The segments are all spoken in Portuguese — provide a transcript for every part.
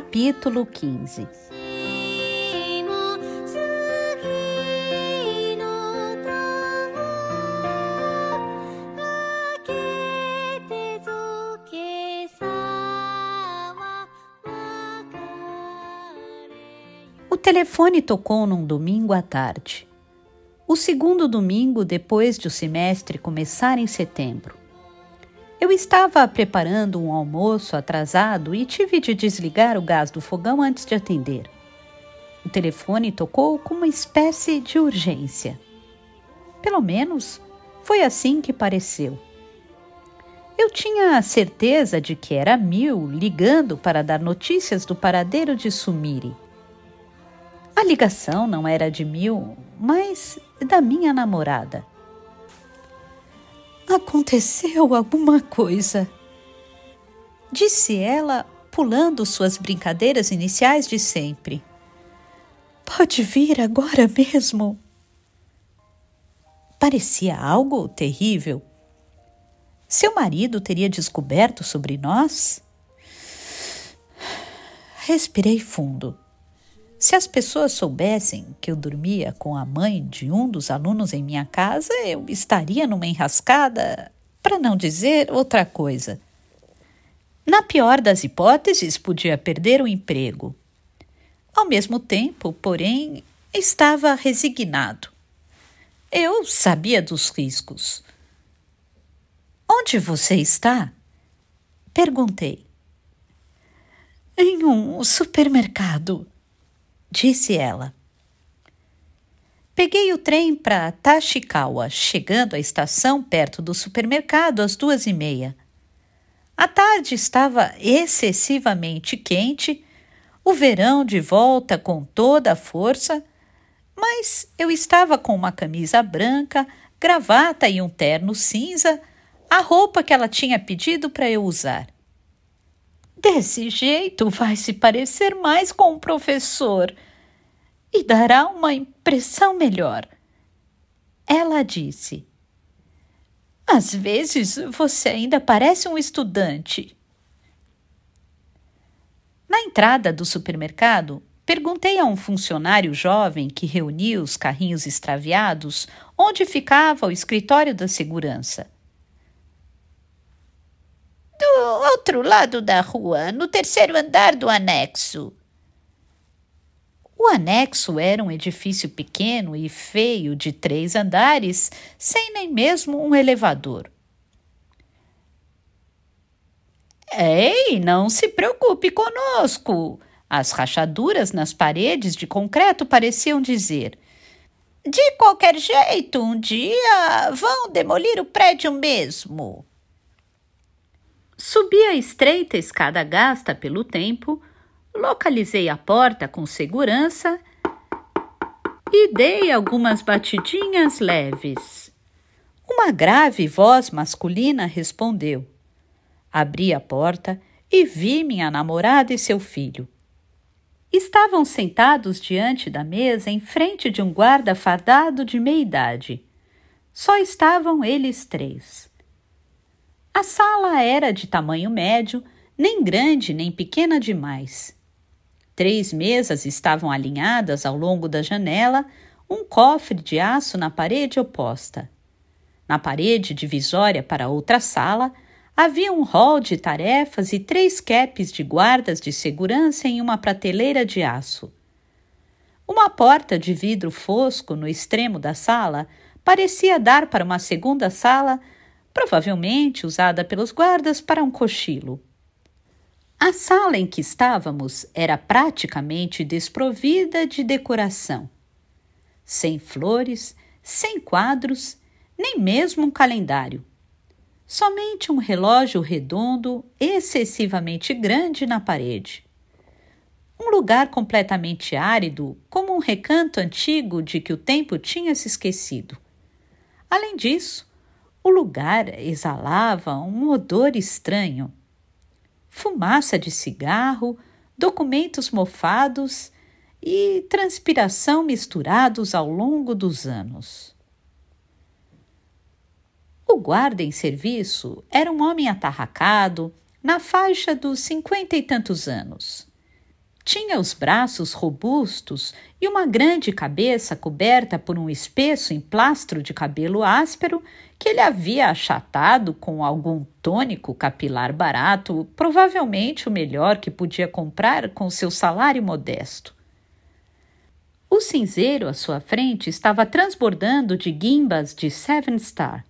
capítulo 15. O telefone tocou num domingo à tarde. O segundo domingo depois de o semestre começar em setembro. Eu estava preparando um almoço atrasado e tive de desligar o gás do fogão antes de atender. O telefone tocou com uma espécie de urgência. Pelo menos foi assim que pareceu. Eu tinha certeza de que era Mil ligando para dar notícias do paradeiro de Sumire. A ligação não era de Mil, mas da minha namorada. Aconteceu alguma coisa. Disse ela, pulando suas brincadeiras iniciais de sempre. Pode vir agora mesmo. Parecia algo terrível. Seu marido teria descoberto sobre nós? Respirei fundo. Se as pessoas soubessem que eu dormia com a mãe de um dos alunos em minha casa, eu estaria numa enrascada, para não dizer outra coisa. Na pior das hipóteses, podia perder o emprego. Ao mesmo tempo, porém, estava resignado. Eu sabia dos riscos. Onde você está? Perguntei. Em um supermercado, disse ela. Peguei o trem para Tachikawa, chegando à estação perto do supermercado às duas e meia. A tarde estava excessivamente quente, o verão de volta com toda a força, mas eu estava com uma camisa branca, gravata e um terno cinza, a roupa que ela tinha pedido para eu usar. Desse jeito vai se parecer mais com o professor e dará uma impressão melhor. Ela disse: Às vezes você ainda parece um estudante. Na entrada do supermercado, perguntei a um funcionário jovem que reunia os carrinhos extraviados onde ficava o escritório da segurança. Do outro lado da rua, no terceiro andar do anexo. O anexo era um edifício pequeno e feio de três andares, sem nem mesmo um elevador. Ei, não se preocupe conosco! As rachaduras nas paredes de concreto pareciam dizer. De qualquer jeito, um dia vão demolir o prédio mesmo. Subi a estreita escada gasta pelo tempo, localizei a porta com segurança e dei algumas batidinhas leves. Uma grave voz masculina respondeu. Abri a porta e vi minha namorada e seu filho. Estavam sentados diante da mesa em frente de um guarda fardado de meia idade. Só estavam eles três. A sala era de tamanho médio, nem grande nem pequena demais. Três mesas estavam alinhadas ao longo da janela, um cofre de aço na parede oposta. Na parede divisória para outra sala, havia um rol de tarefas e três capes de guardas de segurança em uma prateleira de aço. Uma porta de vidro fosco no extremo da sala parecia dar para uma segunda sala provavelmente usada pelos guardas para um cochilo. A sala em que estávamos era praticamente desprovida de decoração. Sem flores, sem quadros, nem mesmo um calendário. Somente um relógio redondo excessivamente grande na parede. Um lugar completamente árido, como um recanto antigo de que o tempo tinha se esquecido. Além disso, o lugar exalava um odor estranho. Fumaça de cigarro, documentos mofados e transpiração misturados ao longo dos anos. O guarda em serviço era um homem atarracado, na faixa dos cinquenta e tantos anos. Tinha os braços robustos e uma grande cabeça coberta por um espesso emplastro de cabelo áspero que ele havia achatado com algum tônico capilar barato, provavelmente o melhor que podia comprar com seu salário modesto. O cinzeiro à sua frente estava transbordando de guimbas de Seven Star.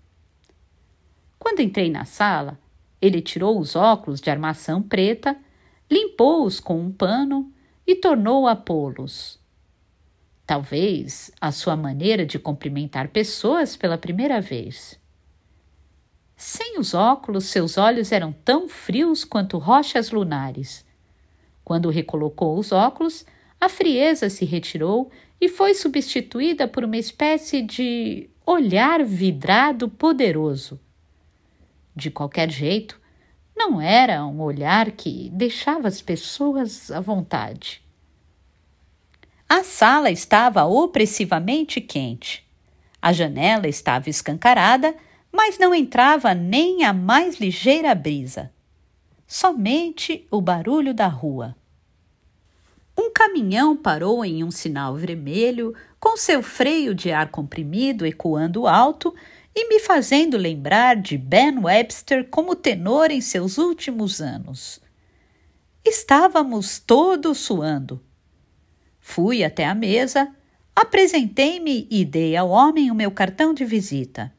Quando entrei na sala, ele tirou os óculos de armação preta limpou-os com um pano e tornou a pô-los. Talvez a sua maneira de cumprimentar pessoas pela primeira vez. Sem os óculos, seus olhos eram tão frios quanto rochas lunares. Quando recolocou os óculos, a frieza se retirou e foi substituída por uma espécie de olhar vidrado poderoso. De qualquer jeito, não era um olhar que deixava as pessoas à vontade. A sala estava opressivamente quente. A janela estava escancarada, mas não entrava nem a mais ligeira brisa. Somente o barulho da rua. Um caminhão parou em um sinal vermelho, com seu freio de ar comprimido ecoando alto, e me fazendo lembrar de Ben Webster como tenor em seus últimos anos. Estávamos todos suando. Fui até a mesa, apresentei-me e dei ao homem o meu cartão de visita.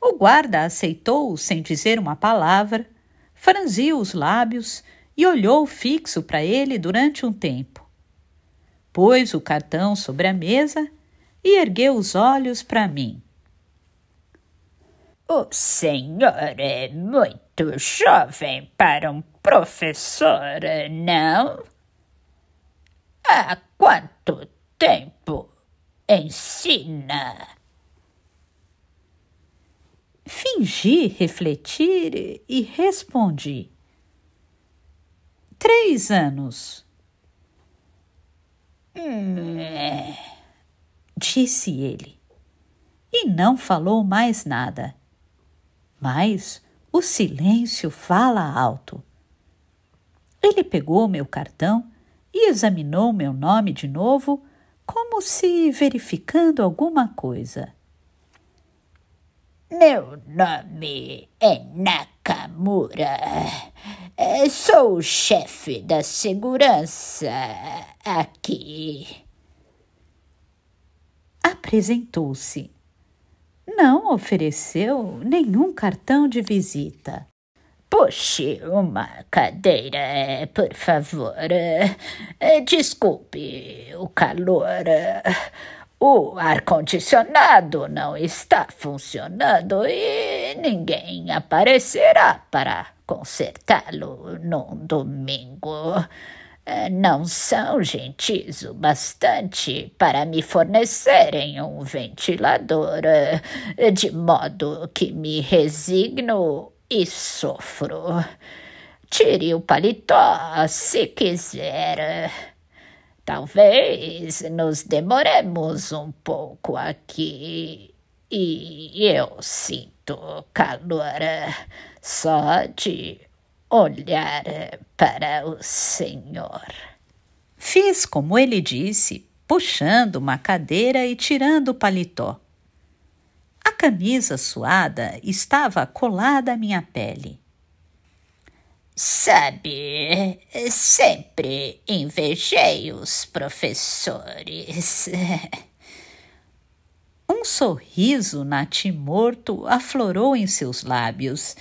O guarda aceitou-o sem dizer uma palavra, franziu os lábios e olhou fixo para ele durante um tempo. Pôs o cartão sobre a mesa e ergueu os olhos para mim. O senhor é muito jovem para um professor, não? Há quanto tempo ensina? Fingi refletir e respondi. Três anos. Hum, disse ele. E não falou mais nada mas o silêncio fala alto. Ele pegou meu cartão e examinou meu nome de novo, como se verificando alguma coisa. Meu nome é Nakamura. É, sou o chefe da segurança aqui. Apresentou-se não ofereceu nenhum cartão de visita. Puxe uma cadeira, por favor. Eh, desculpe o calor. O ar-condicionado não está funcionando e ninguém aparecerá para consertá-lo num domingo não são gentis o bastante para me fornecerem um ventilador, eh, de modo que me resigno e sofro. Tire o paletó se quiser. Talvez nos demoremos um pouco aqui e eu sinto calor só de olhar eh, para o Senhor. Fiz como ele disse, puxando uma cadeira e tirando o paletó. A camisa suada estava colada à minha pele. Sabe, sempre invejei os professores. Um sorriso natimorto aflorou em seus lábios,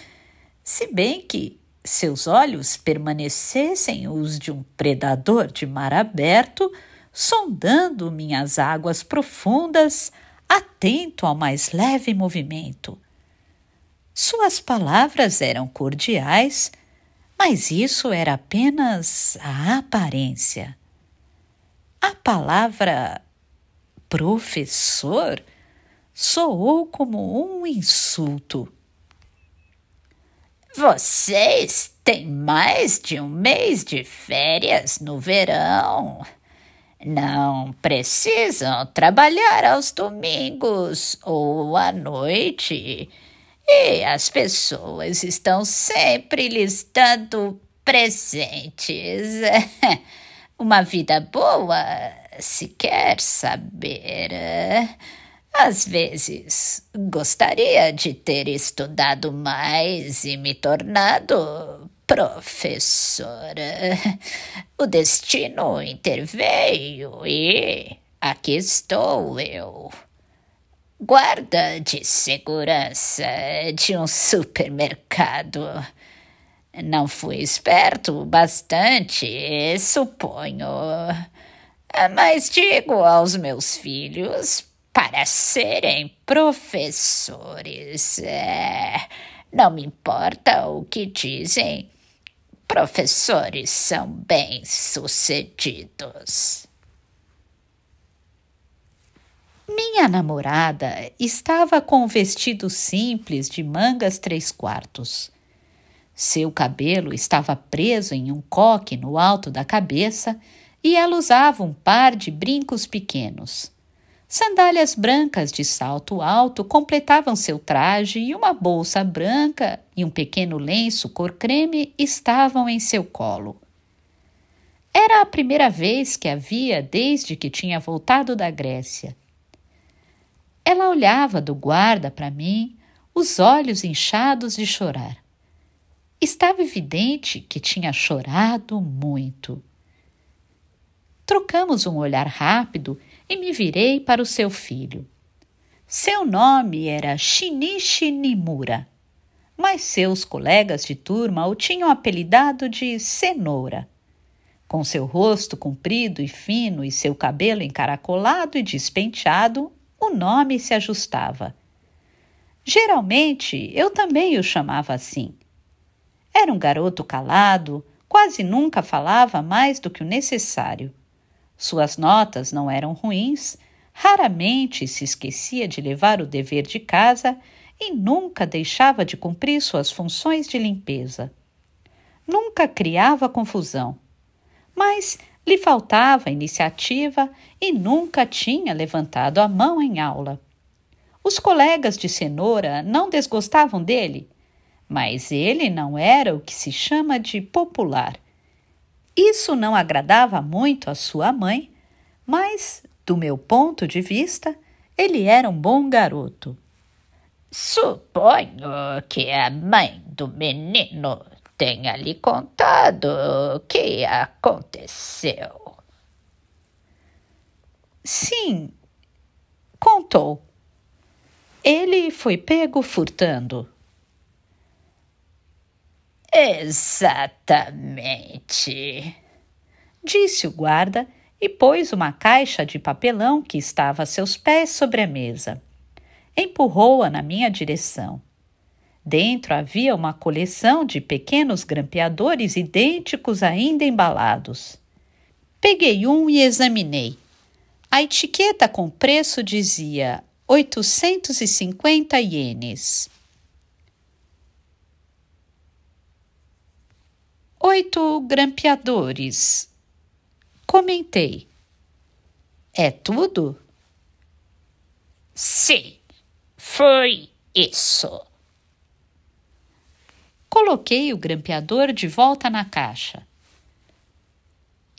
se bem que seus olhos permanecessem os de um predador de mar aberto, sondando minhas águas profundas, atento ao mais leve movimento. Suas palavras eram cordiais, mas isso era apenas a aparência. A palavra professor soou como um insulto. Vocês têm mais de um mês de férias no verão. Não precisam trabalhar aos domingos ou à noite. E as pessoas estão sempre lhes dando presentes. Uma vida boa se quer saber. Às vezes, gostaria de ter estudado mais e me tornado professora. O destino interveio e aqui estou eu. Guarda de segurança de um supermercado. Não fui esperto bastante, suponho. Mas digo aos meus filhos para serem professores. É, não me importa o que dizem, professores são bem-sucedidos. Minha namorada estava com um vestido simples de mangas três quartos. Seu cabelo estava preso em um coque no alto da cabeça e ela usava um par de brincos pequenos. Sandálias brancas de salto alto completavam seu traje e uma bolsa branca e um pequeno lenço cor creme estavam em seu colo. Era a primeira vez que a via desde que tinha voltado da Grécia. Ela olhava do guarda para mim, os olhos inchados de chorar. Estava evidente que tinha chorado muito. Trocamos um olhar rápido e me virei para o seu filho. Seu nome era Shinichi Nimura, mas seus colegas de turma o tinham apelidado de Cenoura. Com seu rosto comprido e fino e seu cabelo encaracolado e despenteado, o nome se ajustava. Geralmente eu também o chamava assim. Era um garoto calado, quase nunca falava mais do que o necessário. Suas notas não eram ruins, raramente se esquecia de levar o dever de casa e nunca deixava de cumprir suas funções de limpeza. Nunca criava confusão, mas lhe faltava iniciativa e nunca tinha levantado a mão em aula. Os colegas de cenoura não desgostavam dele, mas ele não era o que se chama de popular isso não agradava muito a sua mãe, mas, do meu ponto de vista, ele era um bom garoto. Suponho que a mãe do menino tenha lhe contado o que aconteceu. Sim, contou. Ele foi pego furtando. Exatamente, disse o guarda e pôs uma caixa de papelão que estava a seus pés sobre a mesa. Empurrou-a na minha direção. Dentro havia uma coleção de pequenos grampeadores idênticos ainda embalados. Peguei um e examinei. A etiqueta com preço dizia 850 ienes. Oito grampeadores. Comentei. É tudo? Sim, foi isso. Coloquei o grampeador de volta na caixa.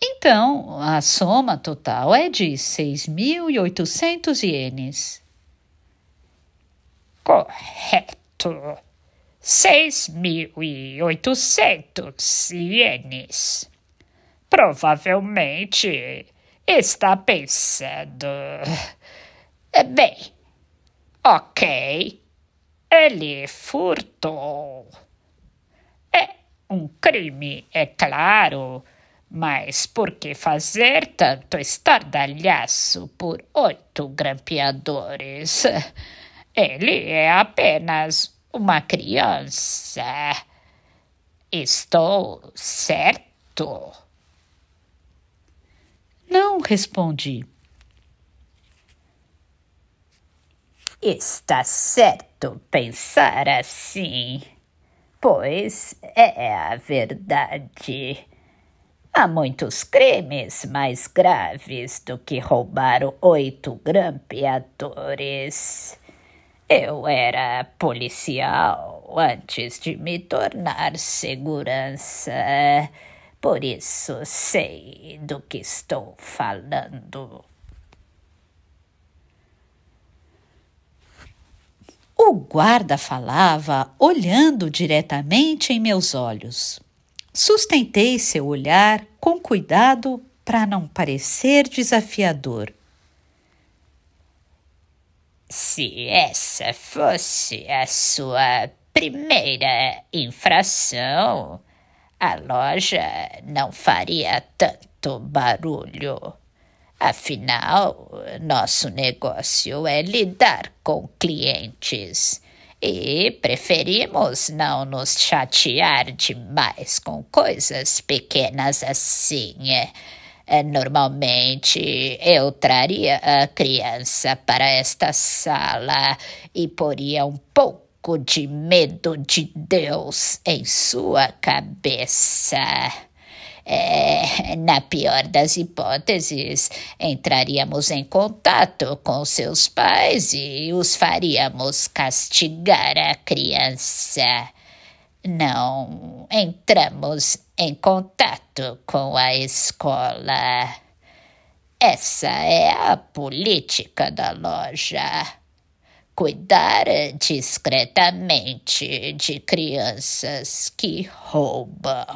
Então, a soma total é de 6.800 ienes. Correto. 6.800 ienes. Provavelmente está pensando. Bem, ok, ele furtou. É um crime, é claro, mas por que fazer tanto estardalhaço por oito grampeadores? Ele é apenas uma criança. Estou certo? Não respondi. Está certo pensar assim, pois é a verdade. Há muitos crimes mais graves do que roubar oito grampeadores. Eu era policial antes de me tornar segurança. Por isso sei do que estou falando. O guarda falava olhando diretamente em meus olhos. Sustentei seu olhar com cuidado para não parecer desafiador. Se essa fosse a sua primeira infração, a loja não faria tanto barulho. Afinal, nosso negócio é lidar com clientes e preferimos não nos chatear demais com coisas pequenas assim. É, normalmente eu traria a criança para esta sala e poria um pouco de medo de Deus em sua cabeça. É, na pior das hipóteses, entraríamos em contato com seus pais e os faríamos castigar a criança não entramos em contato com a escola. Essa é a política da loja. Cuidar discretamente de crianças que roubam.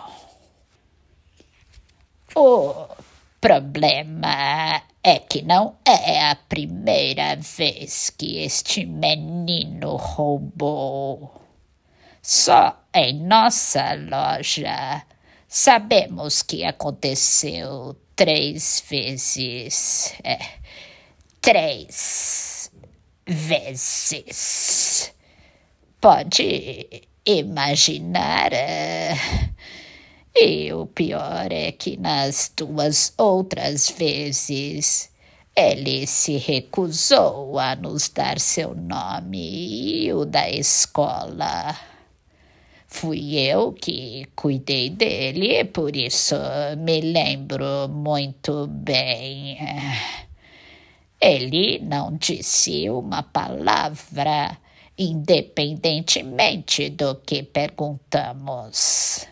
O problema é que não é a primeira vez que este menino roubou. Só em nossa loja sabemos que aconteceu três vezes. É, três vezes. Pode imaginar. É, e o pior é que nas duas outras vezes. Ele se recusou a nos dar seu nome e o da escola. Fui eu que cuidei dele, por isso me lembro muito bem. É, ele não disse uma palavra, independentemente do que perguntamos.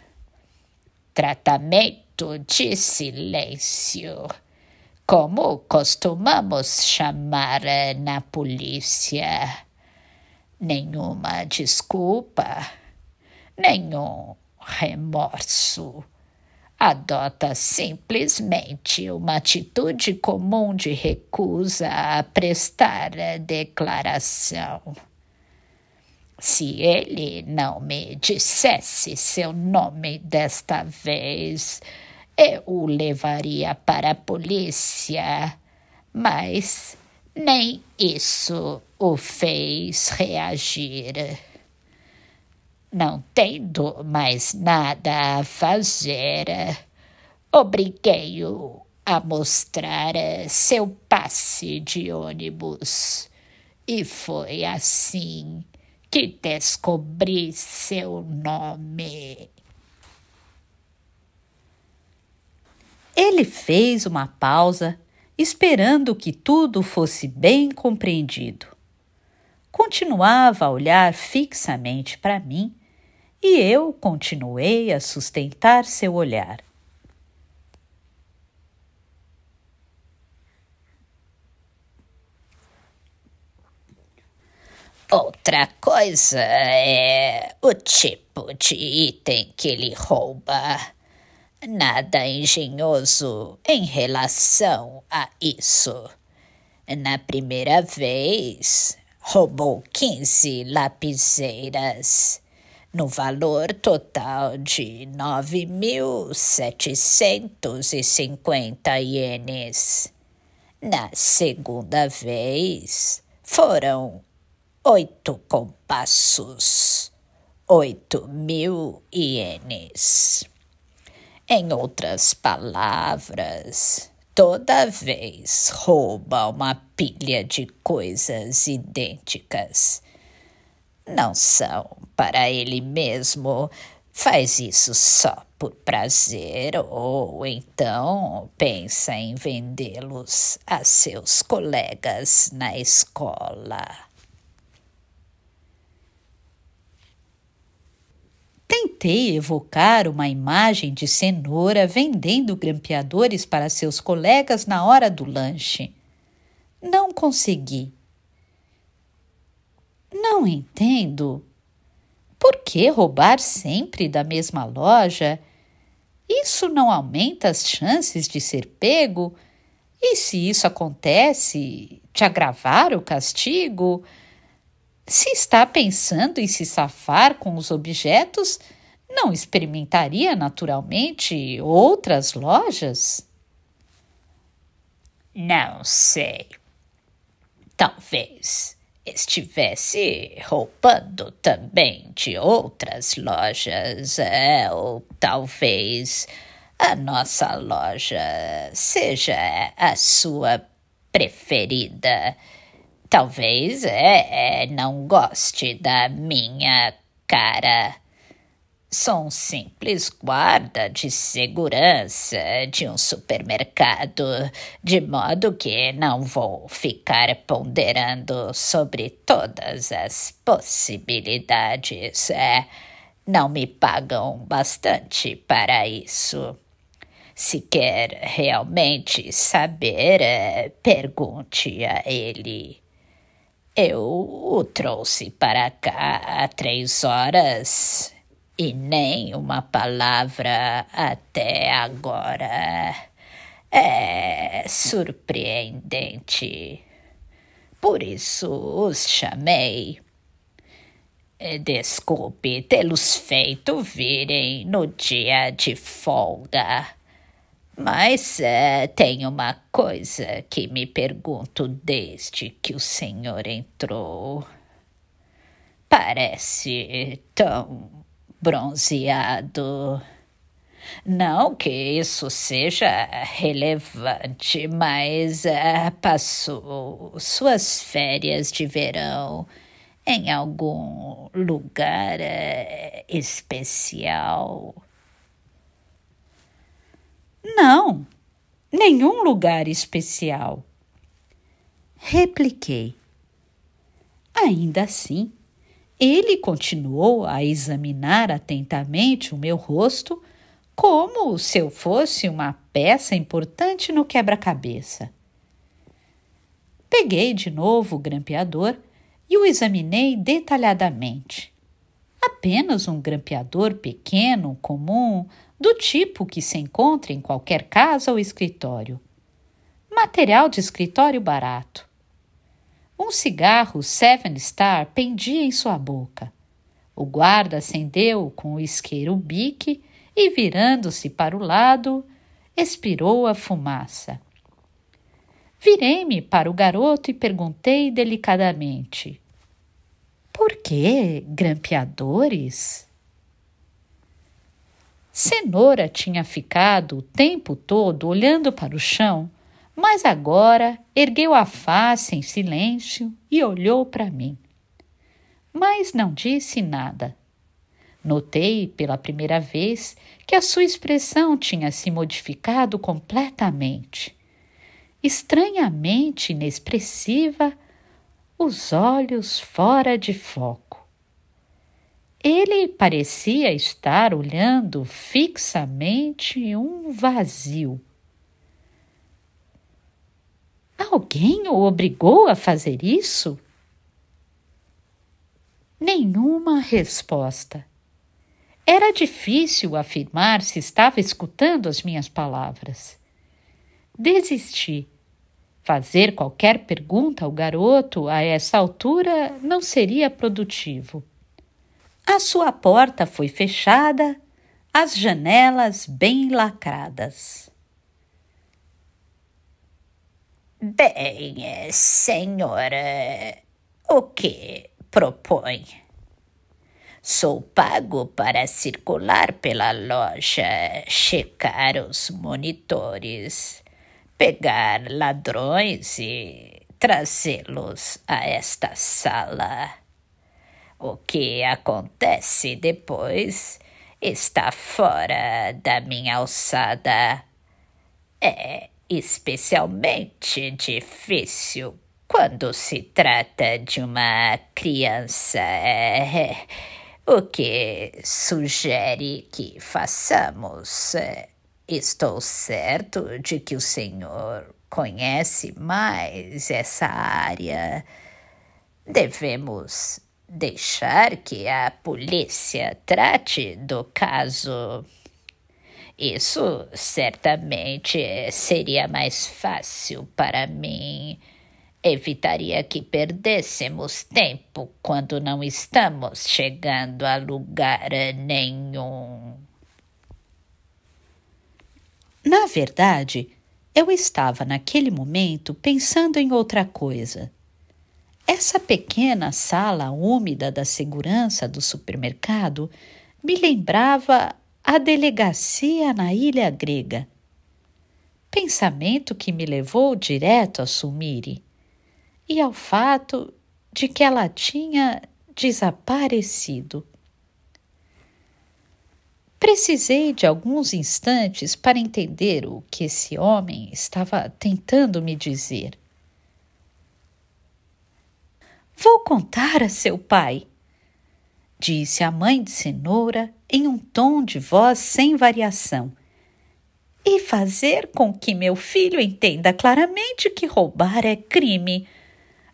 Tratamento de silêncio, como costumamos chamar eh, na polícia. Nenhuma desculpa nenhum remorso. Adota simplesmente uma atitude comum de recusa a prestar a declaração. Se ele não me dissesse seu nome desta vez, eu o levaria para a polícia. Mas nem isso o fez reagir não tendo mais nada a fazer, obriguei-o a mostrar seu passe de ônibus. E foi assim que descobri seu nome. Ele fez uma pausa, esperando que tudo fosse bem compreendido. Continuava a olhar fixamente para mim e eu continuei a sustentar seu olhar. Outra coisa é o tipo de item que ele rouba. Nada engenhoso em relação a isso. Na primeira vez, roubou 15 lapiseiras no valor total de 9.750 ienes. Na segunda vez, foram oito compassos, oito mil ienes. Em outras palavras, toda vez rouba uma pilha de coisas idênticas não são para ele mesmo. Faz isso só por prazer ou então pensa em vendê-los a seus colegas na escola. Tentei evocar uma imagem de cenoura vendendo grampeadores para seus colegas na hora do lanche. Não consegui não entendo. Por que roubar sempre da mesma loja? Isso não aumenta as chances de ser pego? E se isso acontece, te agravar o castigo? Se está pensando em se safar com os objetos, não experimentaria naturalmente outras lojas? Não sei. Talvez estivesse roubando também de outras lojas, é, ou talvez a nossa loja seja a sua preferida. Talvez é, é não goste da minha cara sou um simples guarda de segurança de um supermercado, de modo que não vou ficar ponderando sobre todas as possibilidades. É, não me pagam bastante para isso. Se quer realmente saber, é, pergunte a ele. Eu o trouxe para cá há três horas e nem uma palavra até agora. É surpreendente. Por isso os chamei. É, desculpe tê-los feito virem no dia de folga. Mas é, tem uma coisa que me pergunto desde que o senhor entrou. Parece tão bronzeado. Não que isso seja relevante, mas eh, passou suas férias de verão em algum lugar eh, especial. Não, nenhum lugar especial. Repliquei. Ainda assim, ele continuou a examinar atentamente o meu rosto, como se eu fosse uma peça importante no quebra-cabeça. Peguei de novo o grampeador e o examinei detalhadamente. Apenas um grampeador pequeno, comum, do tipo que se encontra em qualquer casa ou escritório. Material de escritório barato. Um cigarro Seven Star pendia em sua boca. O guarda acendeu com o isqueiro o bique e, virando-se para o lado, expirou a fumaça. Virei-me para o garoto e perguntei delicadamente: Por que grampeadores? Cenoura tinha ficado o tempo todo olhando para o chão mas agora ergueu a face em silêncio e olhou para mim. Mas não disse nada. Notei pela primeira vez que a sua expressão tinha se modificado completamente. Estranhamente inexpressiva, os olhos fora de foco. Ele parecia estar olhando fixamente um vazio. Alguém o obrigou a fazer isso? Nenhuma resposta. Era difícil afirmar se estava escutando as minhas palavras. Desisti. Fazer qualquer pergunta ao garoto a essa altura não seria produtivo. A sua porta foi fechada, as janelas bem lacradas. Bem, eh, senhora, o que propõe? Sou pago para circular pela loja, checar os monitores, pegar ladrões e trazê-los a esta sala. O que acontece depois está fora da minha alçada. É especialmente difícil quando se trata de uma criança. É, o que sugere que façamos. É, estou certo de que o senhor conhece mais essa área. Devemos deixar que a polícia trate do caso. Isso certamente eh, seria mais fácil para mim. Evitaria que perdêssemos tempo quando não estamos chegando a lugar nenhum. Na verdade, eu estava naquele momento pensando em outra coisa. Essa pequena sala úmida da segurança do supermercado me lembrava a delegacia na ilha grega. Pensamento que me levou direto a Sumire e ao fato de que ela tinha desaparecido. Precisei de alguns instantes para entender o que esse homem estava tentando me dizer. Vou contar a seu pai, disse a mãe de cenoura em um tom de voz sem variação. E fazer com que meu filho entenda claramente que roubar é crime.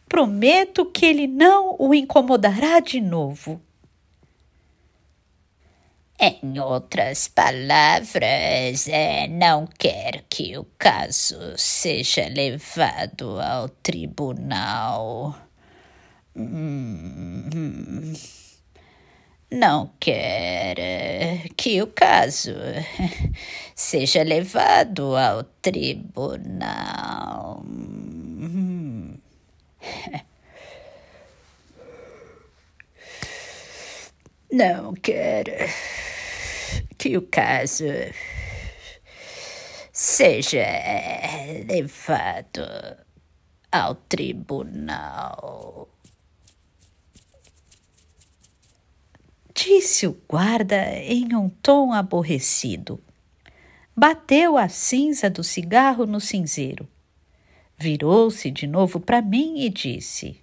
Prometo que ele não o incomodará de novo. Em outras palavras, é, não quer que o caso seja levado ao tribunal. Hum. hum, hum não quer eh, que o caso seja levado ao tribunal. Não quero eh, que o caso eh, seja levado ao tribunal. disse o guarda em um tom aborrecido. Bateu a cinza do cigarro no cinzeiro. Virou-se de novo para mim e disse: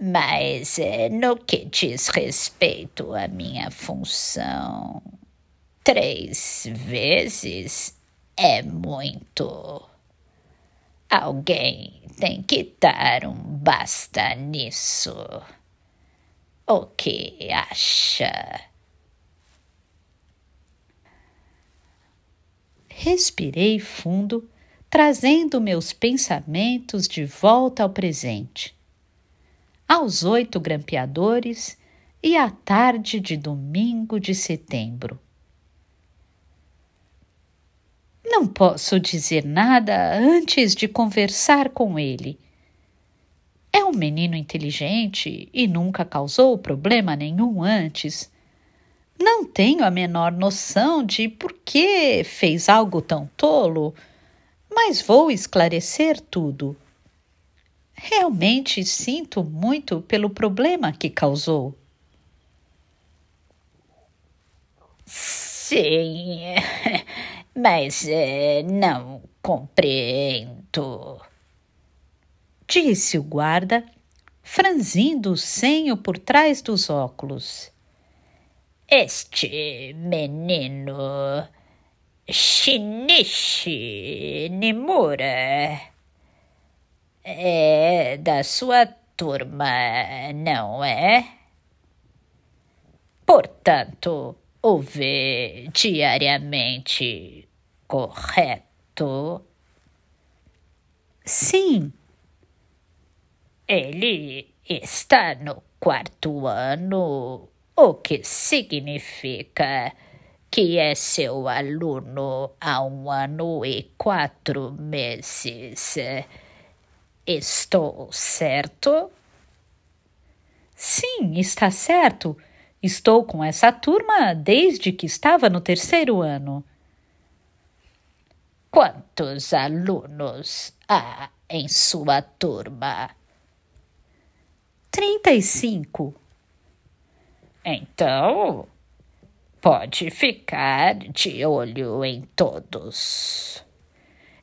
Mas eh, no que diz respeito à minha função, três vezes é muito. Alguém tem que dar um basta nisso. O que acha? Respirei fundo, trazendo meus pensamentos de volta ao presente. Aos oito grampeadores e à tarde de domingo de setembro. Não posso dizer nada antes de conversar com ele é um menino inteligente e nunca causou problema nenhum antes. Não tenho a menor noção de por que fez algo tão tolo, mas vou esclarecer tudo. Realmente sinto muito pelo problema que causou. Sim, mas eh, não compreendo disse o guarda, franzindo o senho por trás dos óculos. Este menino Shinichi Nimura é da sua turma, não é? Portanto, o vê diariamente, correto? Sim, ele está no quarto ano, o que significa que é seu aluno há um ano e quatro meses. Estou certo? Sim, está certo. Estou com essa turma desde que estava no terceiro ano. Quantos alunos há em sua turma? 35. É, então, pode ficar de olho em todos.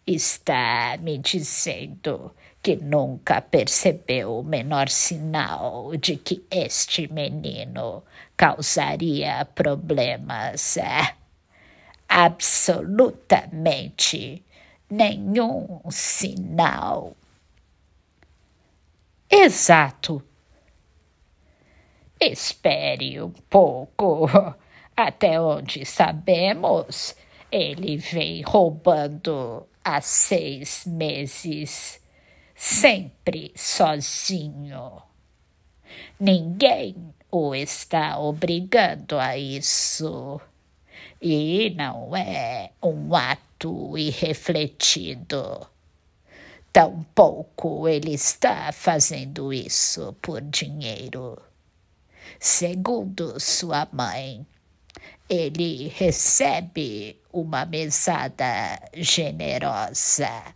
Está me dizendo que nunca percebeu o menor sinal de que este menino causaria problemas. É. absolutamente nenhum sinal. Exato. Espere um pouco. Até onde sabemos, ele vem roubando há seis meses, sempre sozinho. Ninguém o está obrigando a isso. E não é um ato irrefletido. Tampouco ele está fazendo isso por dinheiro. Segundo sua mãe, ele recebe uma mesada generosa.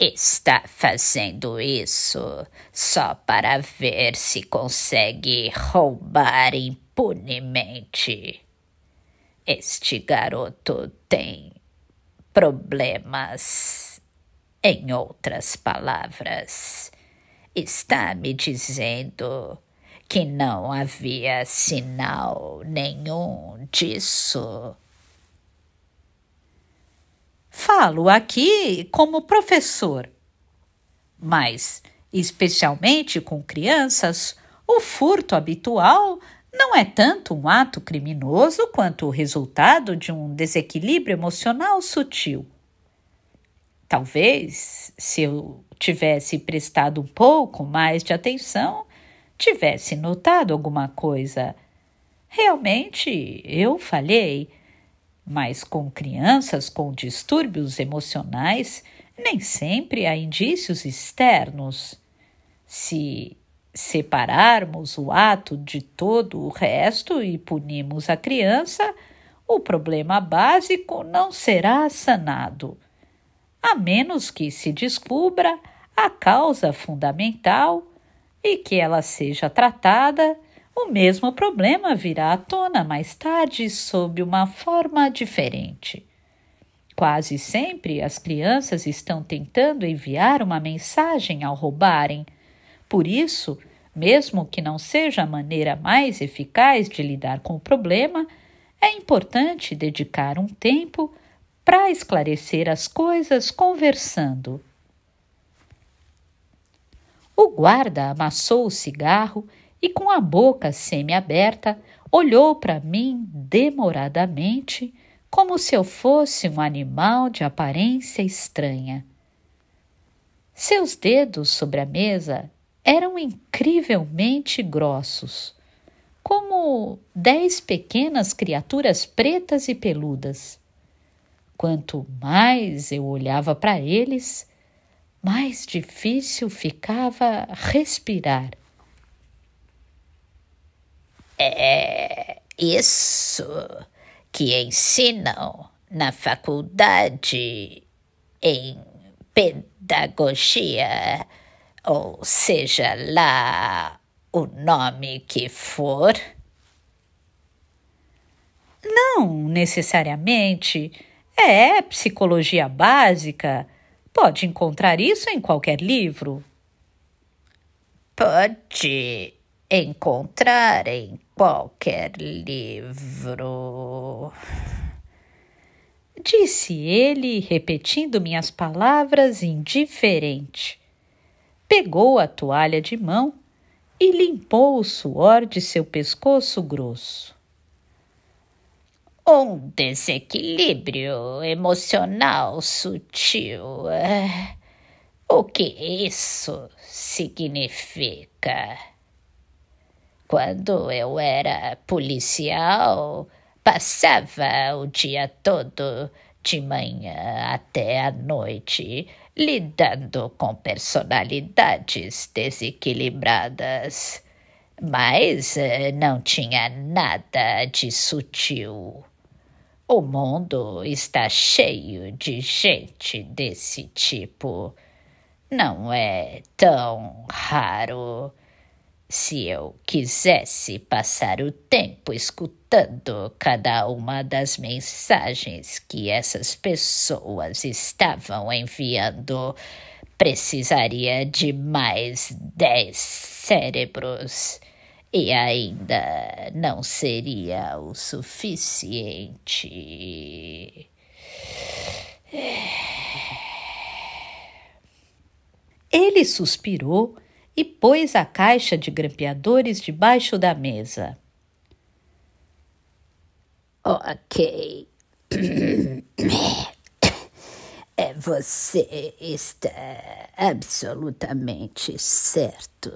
Está fazendo isso só para ver se consegue roubar impunemente. Este garoto tem problemas. Em outras palavras, está me dizendo que não havia sinal nenhum disso. Falo aqui como professor, mas, especialmente com crianças, o furto habitual não é tanto um ato criminoso quanto o resultado de um desequilíbrio emocional sutil. Talvez, se eu tivesse prestado um pouco mais de atenção, tivesse notado alguma coisa. Realmente eu falhei, mas com crianças com distúrbios emocionais nem sempre há indícios externos. Se separarmos o ato de todo o resto e punirmos a criança, o problema básico não será sanado, a menos que se descubra a causa fundamental e que ela seja tratada, o mesmo problema virá à tona mais tarde sob uma forma diferente. Quase sempre as crianças estão tentando enviar uma mensagem ao roubarem. Por isso, mesmo que não seja a maneira mais eficaz de lidar com o problema, é importante dedicar um tempo para esclarecer as coisas conversando. O guarda amassou o cigarro e, com a boca semi-aberta, olhou para mim demoradamente, como se eu fosse um animal de aparência estranha. Seus dedos sobre a mesa eram incrivelmente grossos, como dez pequenas criaturas pretas e peludas. Quanto mais eu olhava para eles, mais difícil ficava respirar. É isso que ensinam na faculdade em pedagogia, ou seja lá o nome que for? Não necessariamente. É psicologia básica, Pode encontrar isso em qualquer livro. Pode encontrar em qualquer livro. Disse ele, repetindo minhas palavras indiferente. Pegou a toalha de mão e limpou o suor de seu pescoço grosso um desequilíbrio emocional sutil. É. O que isso significa? Quando eu era policial, passava o dia todo, de manhã até à noite, lidando com personalidades desequilibradas. Mas eh, não tinha nada de sutil. O mundo está cheio de gente desse tipo. Não é tão raro. Se eu quisesse passar o tempo escutando cada uma das mensagens que essas pessoas estavam enviando, precisaria de mais dez cérebros e ainda não seria o suficiente. Ele suspirou e pôs a caixa de grampeadores debaixo da mesa. Ok. É, você está absolutamente certo.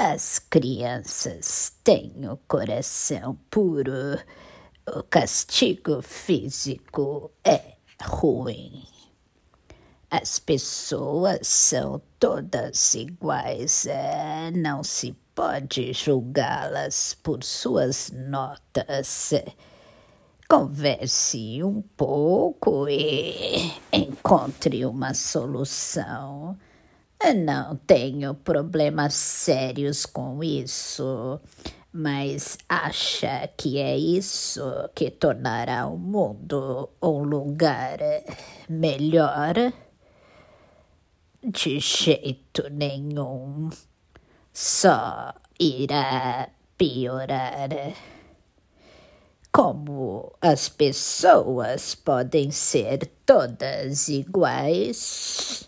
As crianças têm o coração puro. O castigo físico é ruim. As pessoas são todas iguais. É, não se pode julgá-las por suas notas. É. Converse um pouco e encontre uma solução. Não tenho problemas sérios com isso, mas acha que é isso que tornará o mundo um lugar melhor? De jeito nenhum. Só irá piorar. Como as pessoas podem ser todas iguais?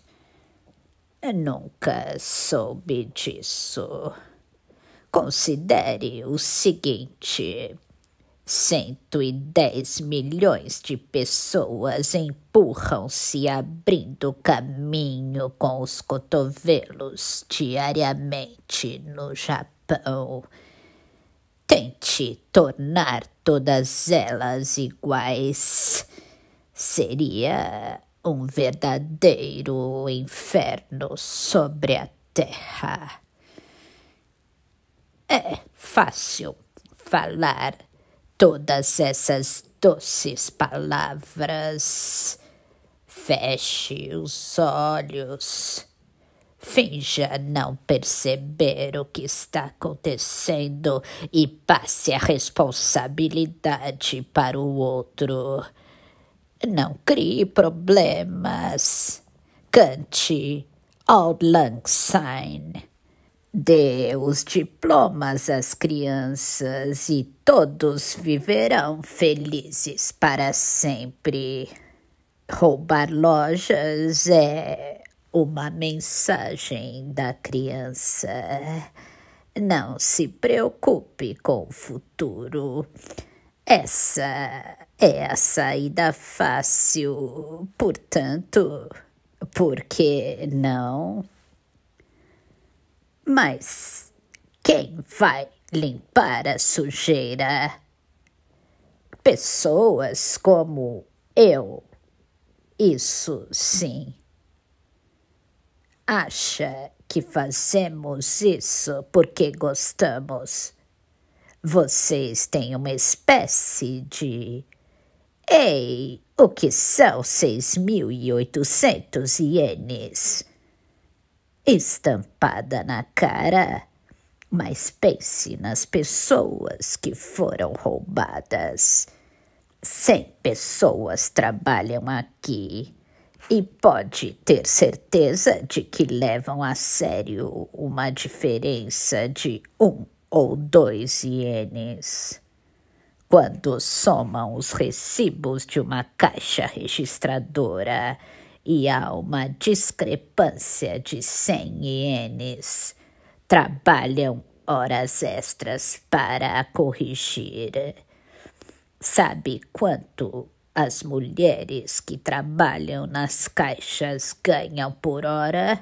Nunca soube disso. Considere o seguinte: 110 milhões de pessoas empurram-se abrindo caminho com os cotovelos diariamente no Japão. Tente tornar todas elas iguais. Seria um verdadeiro inferno sobre a terra. É fácil falar todas essas doces palavras. Feche os olhos. Finja não perceber o que está acontecendo e passe a responsabilidade para o outro. Não crie problemas. Cante Auld Lang Syne. Dê os diplomas às crianças e todos viverão felizes para sempre. Roubar lojas é uma mensagem da criança. Não se preocupe com o futuro. Essa é a saída fácil. Portanto, por que não? Mas quem vai limpar a sujeira? Pessoas como eu. Isso sim. Acha que fazemos isso porque gostamos? Vocês têm uma espécie de Ei, o que são seis mil e oitocentos ienes? Estampada na cara. Mas pense nas pessoas que foram roubadas. Cem pessoas trabalham aqui e pode ter certeza de que levam a sério uma diferença de um ou dois ienes quando somam os recibos de uma caixa registradora e há uma discrepância de 100 ienes. Trabalham horas extras para corrigir. Sabe quanto as mulheres que trabalham nas caixas ganham por hora?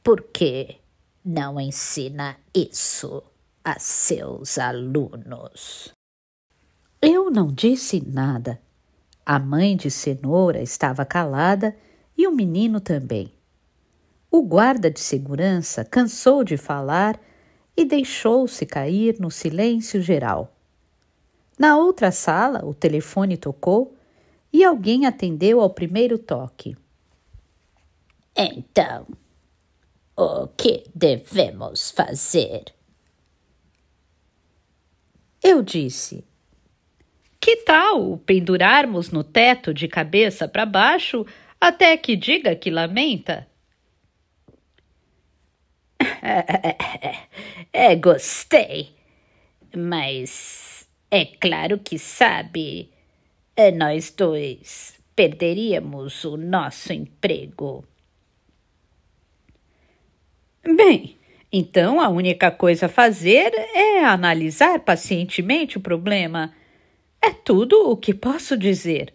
Por que não ensina isso? a seus alunos. Eu não disse nada. A mãe de cenoura estava calada e o menino também. O guarda de segurança cansou de falar e deixou-se cair no silêncio geral. Na outra sala, o telefone tocou e alguém atendeu ao primeiro toque. Então, o que devemos fazer? Eu disse: Que tal pendurarmos no teto de cabeça para baixo até que diga que lamenta? é, gostei, mas é claro que sabe, eh, nós dois perderíamos o nosso emprego. Bem, então, a única coisa a fazer é analisar pacientemente o problema. É tudo o que posso dizer.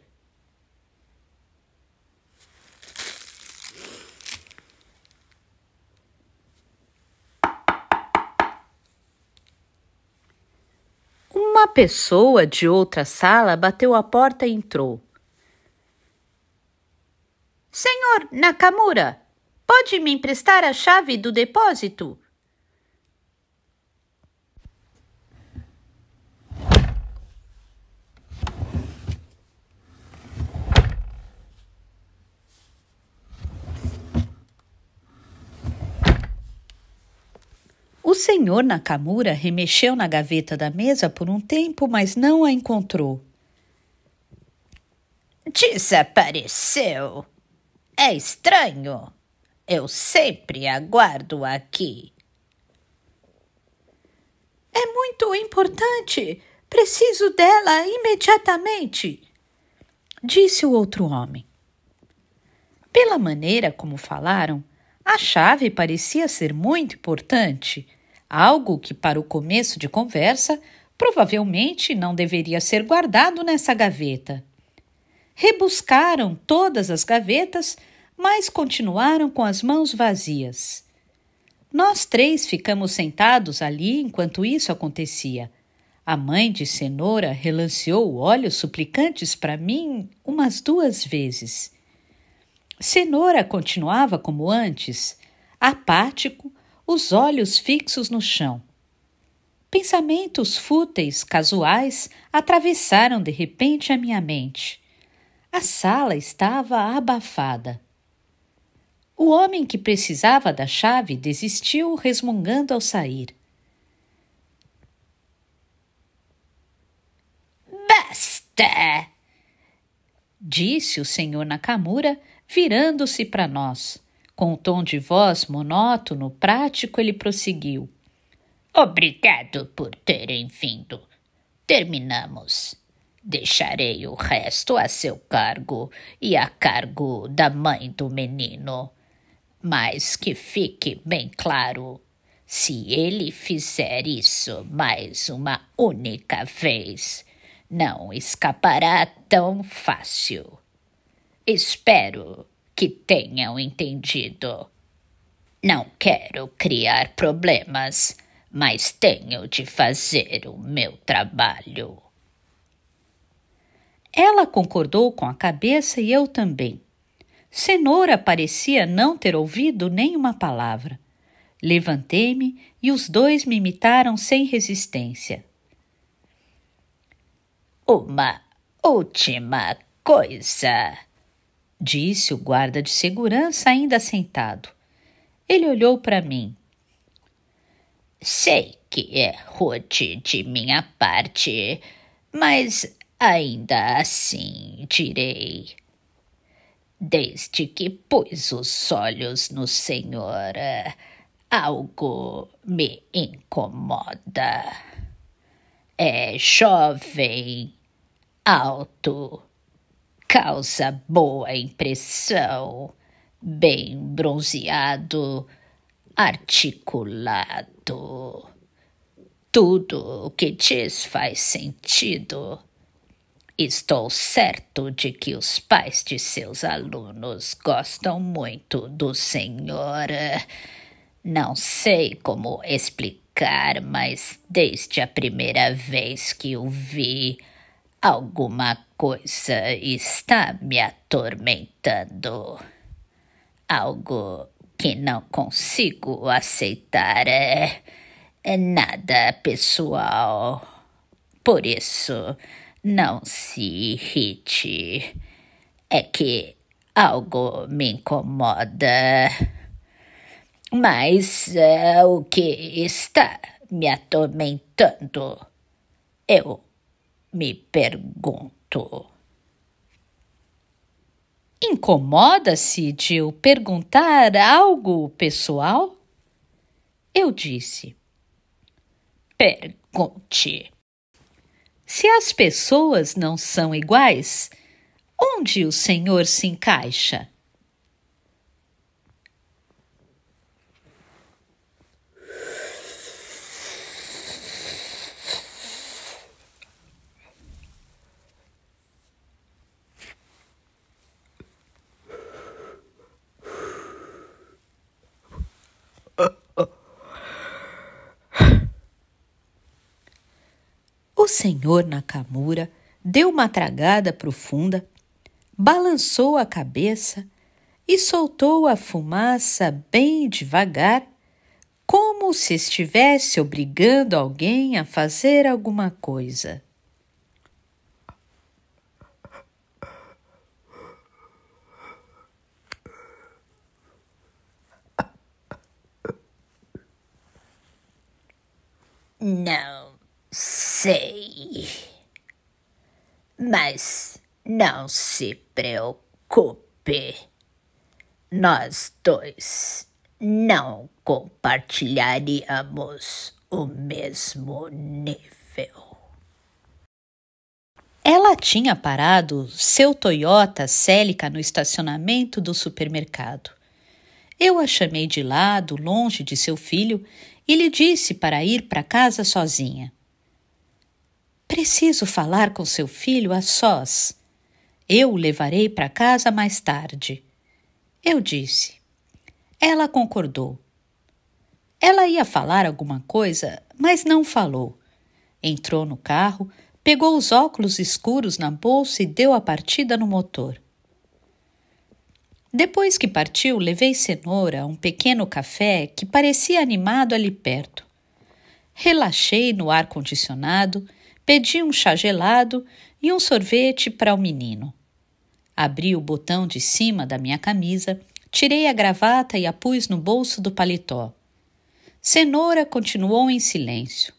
Uma pessoa de outra sala bateu a porta e entrou. Senhor Nakamura, pode me emprestar a chave do depósito? senhor Nakamura remexeu na gaveta da mesa por um tempo, mas não a encontrou. Desapareceu. É estranho. Eu sempre aguardo aqui. É muito importante. Preciso dela imediatamente, disse o outro homem. Pela maneira como falaram, a chave parecia ser muito importante, algo que, para o começo de conversa, provavelmente não deveria ser guardado nessa gaveta. Rebuscaram todas as gavetas, mas continuaram com as mãos vazias. Nós três ficamos sentados ali enquanto isso acontecia. A mãe de cenoura relanceou olhos suplicantes para mim umas duas vezes. Cenoura continuava como antes, apático, os olhos fixos no chão. Pensamentos fúteis, casuais, atravessaram de repente a minha mente. A sala estava abafada. O homem que precisava da chave desistiu, resmungando ao sair. Basta! disse o senhor Nakamura, virando-se para nós. Com um tom de voz monótono, prático, ele prosseguiu. Obrigado por terem vindo. Terminamos. Deixarei o resto a seu cargo e a cargo da mãe do menino. Mas que fique bem claro: se ele fizer isso mais uma única vez, não escapará tão fácil. Espero que tenham entendido. Não quero criar problemas, mas tenho de fazer o meu trabalho. Ela concordou com a cabeça e eu também. Cenoura parecia não ter ouvido nenhuma palavra. Levantei-me e os dois me imitaram sem resistência. Uma última coisa, disse o guarda de segurança, ainda sentado. Ele olhou para mim. Sei que é rude de minha parte, mas ainda assim direi. Desde que pus os olhos no Senhor, algo me incomoda. É jovem, alto, causa boa impressão, bem bronzeado, articulado. Tudo o que diz faz sentido. Estou certo de que os pais de seus alunos gostam muito do senhor. Não sei como explicar, mas desde a primeira vez que o vi, Alguma coisa está me atormentando. Algo que não consigo aceitar é, é nada pessoal. Por isso, não se irrite. É que algo me incomoda. Mas é o que está me atormentando. Eu me pergunto. Incomoda-se de eu perguntar algo pessoal? Eu disse. Pergunte. Se as pessoas não são iguais, onde o senhor se encaixa? senhor Nakamura deu uma tragada profunda, balançou a cabeça e soltou a fumaça bem devagar, como se estivesse obrigando alguém a fazer alguma coisa. Não se preocupe. Nós dois não compartilharíamos o mesmo nível. Ela tinha parado seu Toyota Celica no estacionamento do supermercado. Eu a chamei de lado, longe de seu filho, e lhe disse para ir para casa sozinha. Preciso falar com seu filho a sós. Eu o levarei para casa mais tarde. Eu disse. Ela concordou. Ela ia falar alguma coisa, mas não falou. Entrou no carro, pegou os óculos escuros na bolsa e deu a partida no motor. Depois que partiu, levei cenoura a um pequeno café que parecia animado ali perto. Relaxei no ar-condicionado, pedi um chá gelado e um sorvete para o menino. Abri o botão de cima da minha camisa, tirei a gravata e a pus no bolso do paletó. Cenoura continuou em silêncio.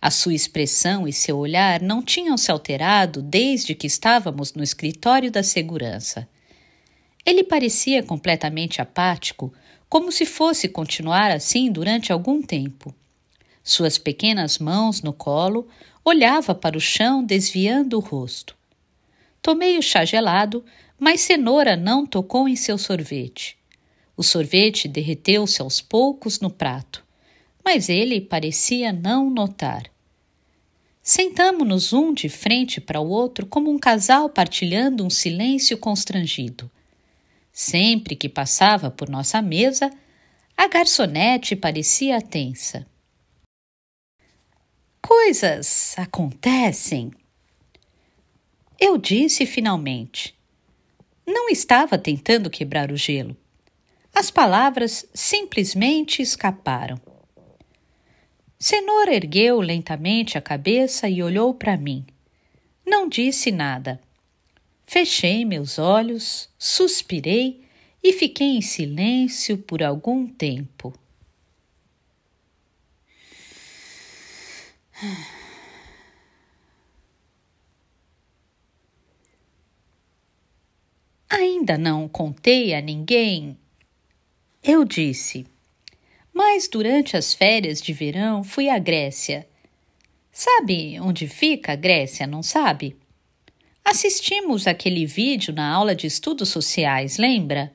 A sua expressão e seu olhar não tinham se alterado desde que estávamos no escritório da segurança. Ele parecia completamente apático, como se fosse continuar assim durante algum tempo. Suas pequenas mãos no colo, olhava para o chão desviando o rosto. Tomei o chá gelado, mas cenoura não tocou em seu sorvete. O sorvete derreteu-se aos poucos no prato, mas ele parecia não notar. Sentamo-nos um de frente para o outro como um casal partilhando um silêncio constrangido. Sempre que passava por nossa mesa, a garçonete parecia tensa. Coisas acontecem, eu disse finalmente. Não estava tentando quebrar o gelo. As palavras simplesmente escaparam. Senhor ergueu lentamente a cabeça e olhou para mim. Não disse nada. Fechei meus olhos, suspirei e fiquei em silêncio por algum tempo. Ainda não contei a ninguém? Eu disse. Mas durante as férias de verão fui à Grécia. Sabe onde fica a Grécia, não sabe? Assistimos aquele vídeo na aula de estudos sociais, lembra?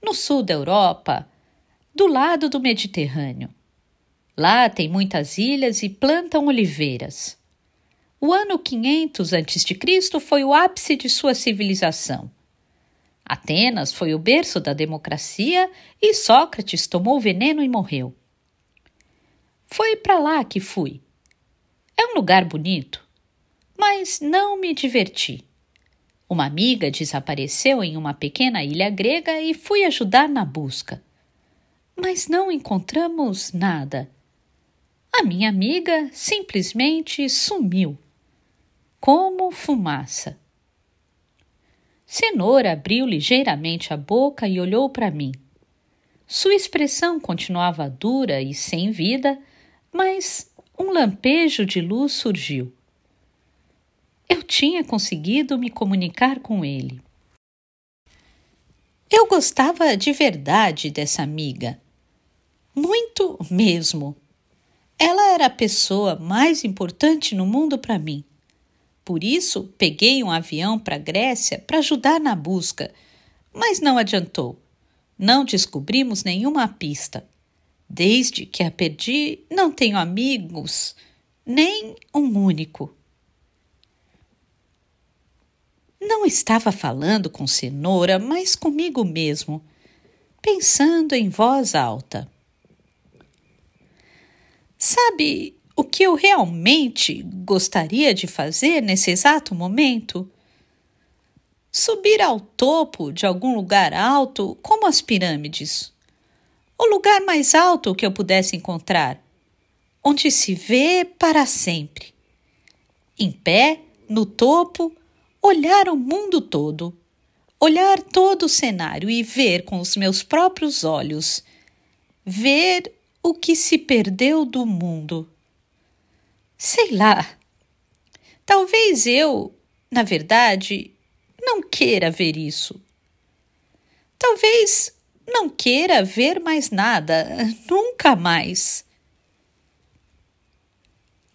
No sul da Europa, do lado do Mediterrâneo. Lá tem muitas ilhas e plantam oliveiras. O ano 500 a.C. foi o ápice de sua civilização. Atenas foi o berço da democracia e Sócrates tomou veneno e morreu. Foi para lá que fui. É um lugar bonito, mas não me diverti. Uma amiga desapareceu em uma pequena ilha grega e fui ajudar na busca. Mas não encontramos nada. A minha amiga simplesmente sumiu como fumaça. Cenoura abriu ligeiramente a boca e olhou para mim. Sua expressão continuava dura e sem vida, mas um lampejo de luz surgiu. Eu tinha conseguido me comunicar com ele. Eu gostava de verdade dessa amiga. Muito mesmo. Ela era a pessoa mais importante no mundo para mim. Por isso, peguei um avião para a Grécia para ajudar na busca, mas não adiantou. Não descobrimos nenhuma pista. Desde que a perdi, não tenho amigos, nem um único. Não estava falando com cenoura, mas comigo mesmo, pensando em voz alta. Sabe, o que eu realmente gostaria de fazer nesse exato momento? Subir ao topo de algum lugar alto, como as pirâmides. O lugar mais alto que eu pudesse encontrar, onde se vê para sempre. Em pé, no topo, olhar o mundo todo, olhar todo o cenário e ver com os meus próprios olhos, ver o que se perdeu do mundo Sei lá. Talvez eu, na verdade, não queira ver isso. Talvez não queira ver mais nada, nunca mais.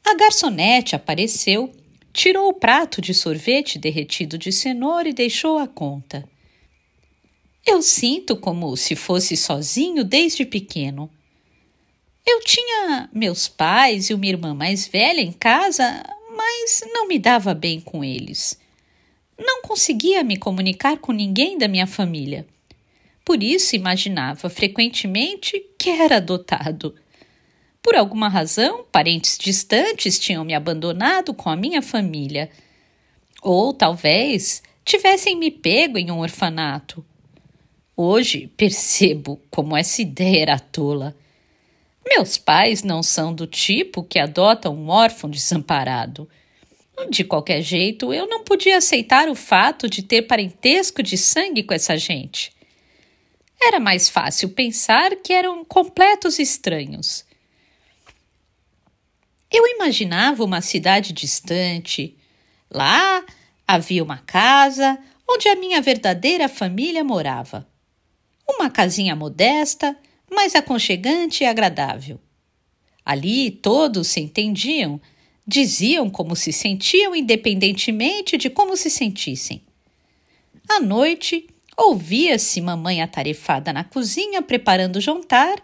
A garçonete apareceu, tirou o prato de sorvete derretido de cenoura e deixou a conta. Eu sinto como se fosse sozinho desde pequeno. Eu tinha meus pais e uma irmã mais velha em casa, mas não me dava bem com eles. Não conseguia me comunicar com ninguém da minha família. Por isso imaginava frequentemente que era adotado. Por alguma razão, parentes distantes tinham me abandonado com a minha família. Ou talvez tivessem me pego em um orfanato. Hoje percebo como essa ideia era tola. Meus pais não são do tipo que adotam um órfão desamparado. De qualquer jeito, eu não podia aceitar o fato de ter parentesco de sangue com essa gente. Era mais fácil pensar que eram completos estranhos. Eu imaginava uma cidade distante. Lá havia uma casa onde a minha verdadeira família morava. Uma casinha modesta mais aconchegante e agradável. Ali todos se entendiam, diziam como se sentiam independentemente de como se sentissem. À noite, ouvia-se mamãe atarefada na cozinha preparando o jantar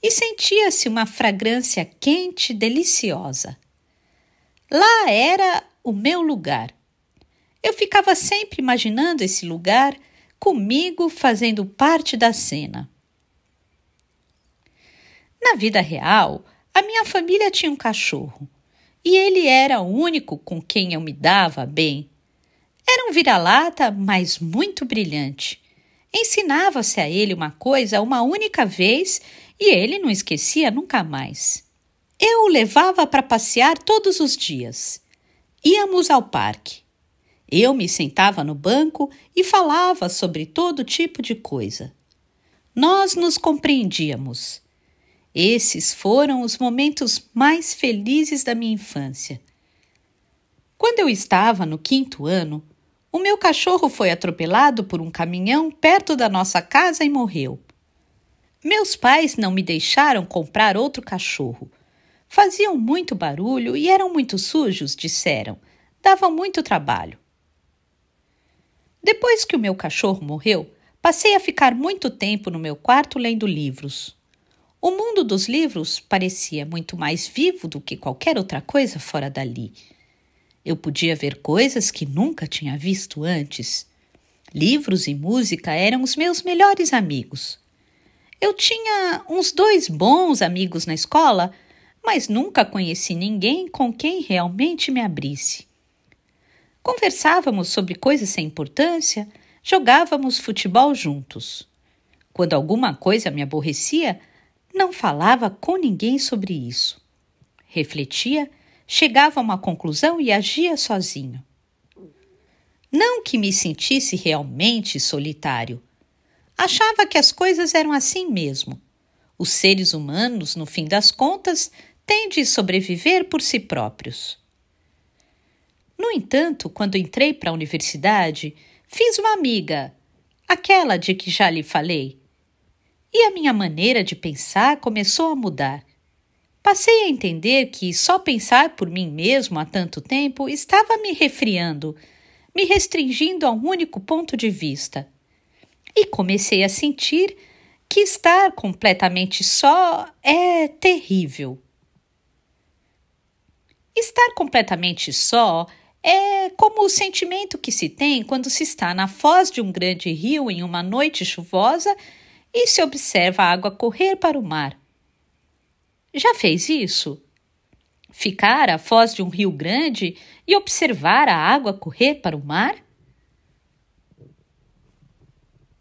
e sentia-se uma fragrância quente, deliciosa. Lá era o meu lugar. Eu ficava sempre imaginando esse lugar comigo fazendo parte da cena. Na vida real, a minha família tinha um cachorro e ele era o único com quem eu me dava bem. Era um vira-lata, mas muito brilhante. Ensinava-se a ele uma coisa uma única vez e ele não esquecia nunca mais. Eu o levava para passear todos os dias. Íamos ao parque. Eu me sentava no banco e falava sobre todo tipo de coisa. Nós nos compreendíamos. Esses foram os momentos mais felizes da minha infância. Quando eu estava no quinto ano, o meu cachorro foi atropelado por um caminhão perto da nossa casa e morreu. Meus pais não me deixaram comprar outro cachorro. Faziam muito barulho e eram muito sujos, disseram. Davam muito trabalho. Depois que o meu cachorro morreu, passei a ficar muito tempo no meu quarto lendo livros. O mundo dos livros parecia muito mais vivo do que qualquer outra coisa fora dali. Eu podia ver coisas que nunca tinha visto antes. Livros e música eram os meus melhores amigos. Eu tinha uns dois bons amigos na escola, mas nunca conheci ninguém com quem realmente me abrisse. Conversávamos sobre coisas sem importância, jogávamos futebol juntos. Quando alguma coisa me aborrecia, não falava com ninguém sobre isso. Refletia, chegava a uma conclusão e agia sozinho. Não que me sentisse realmente solitário. Achava que as coisas eram assim mesmo. Os seres humanos, no fim das contas, têm de sobreviver por si próprios. No entanto, quando entrei para a universidade, fiz uma amiga, aquela de que já lhe falei, e a minha maneira de pensar começou a mudar. Passei a entender que só pensar por mim mesmo há tanto tempo estava me refriando, me restringindo a um único ponto de vista. E comecei a sentir que estar completamente só é terrível. Estar completamente só é como o sentimento que se tem quando se está na foz de um grande rio em uma noite chuvosa e se observa a água correr para o mar. Já fez isso? Ficar à foz de um rio grande e observar a água correr para o mar?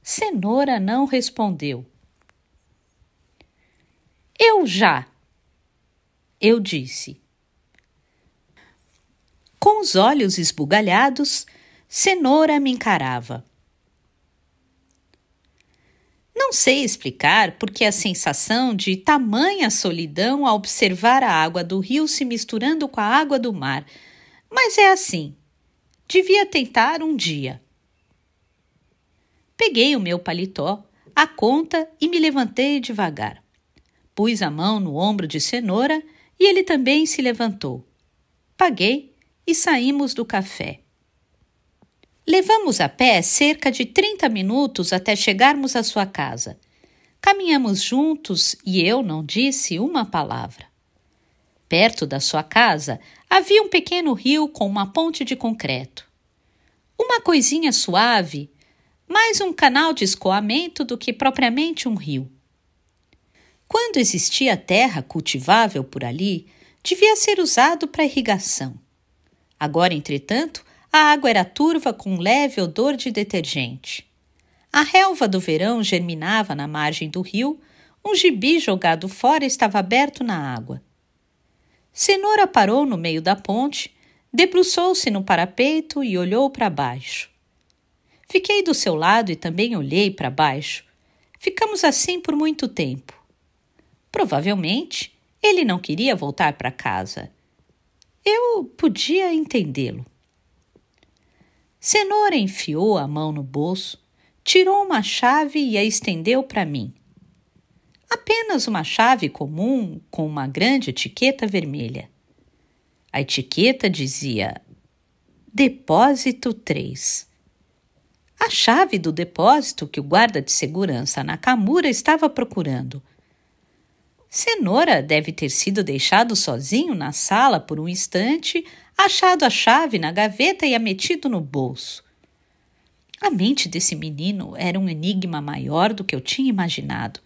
Cenoura não respondeu. Eu já, eu disse. Com os olhos esbugalhados, Cenoura me encarava. Não sei explicar porque a sensação de tamanha solidão ao observar a água do rio se misturando com a água do mar, mas é assim. Devia tentar um dia. Peguei o meu paletó, a conta e me levantei devagar. Pus a mão no ombro de cenoura e ele também se levantou. Paguei e saímos do café. Levamos a pé cerca de 30 minutos até chegarmos à sua casa. Caminhamos juntos e eu não disse uma palavra. Perto da sua casa havia um pequeno rio com uma ponte de concreto. Uma coisinha suave, mais um canal de escoamento do que propriamente um rio. Quando existia terra cultivável por ali, devia ser usado para irrigação. Agora, entretanto, a água era turva com leve odor de detergente. A relva do verão germinava na margem do rio, um gibi jogado fora estava aberto na água. Cenoura parou no meio da ponte, debruçou-se no parapeito e olhou para baixo. Fiquei do seu lado e também olhei para baixo. Ficamos assim por muito tempo. Provavelmente ele não queria voltar para casa. Eu podia entendê-lo. Cenoura enfiou a mão no bolso, tirou uma chave e a estendeu para mim. Apenas uma chave comum com uma grande etiqueta vermelha. A etiqueta dizia: Depósito 3. A chave do depósito que o guarda de segurança Nakamura estava procurando. Cenoura deve ter sido deixado sozinho na sala por um instante achado a chave na gaveta e a metido no bolso. A mente desse menino era um enigma maior do que eu tinha imaginado.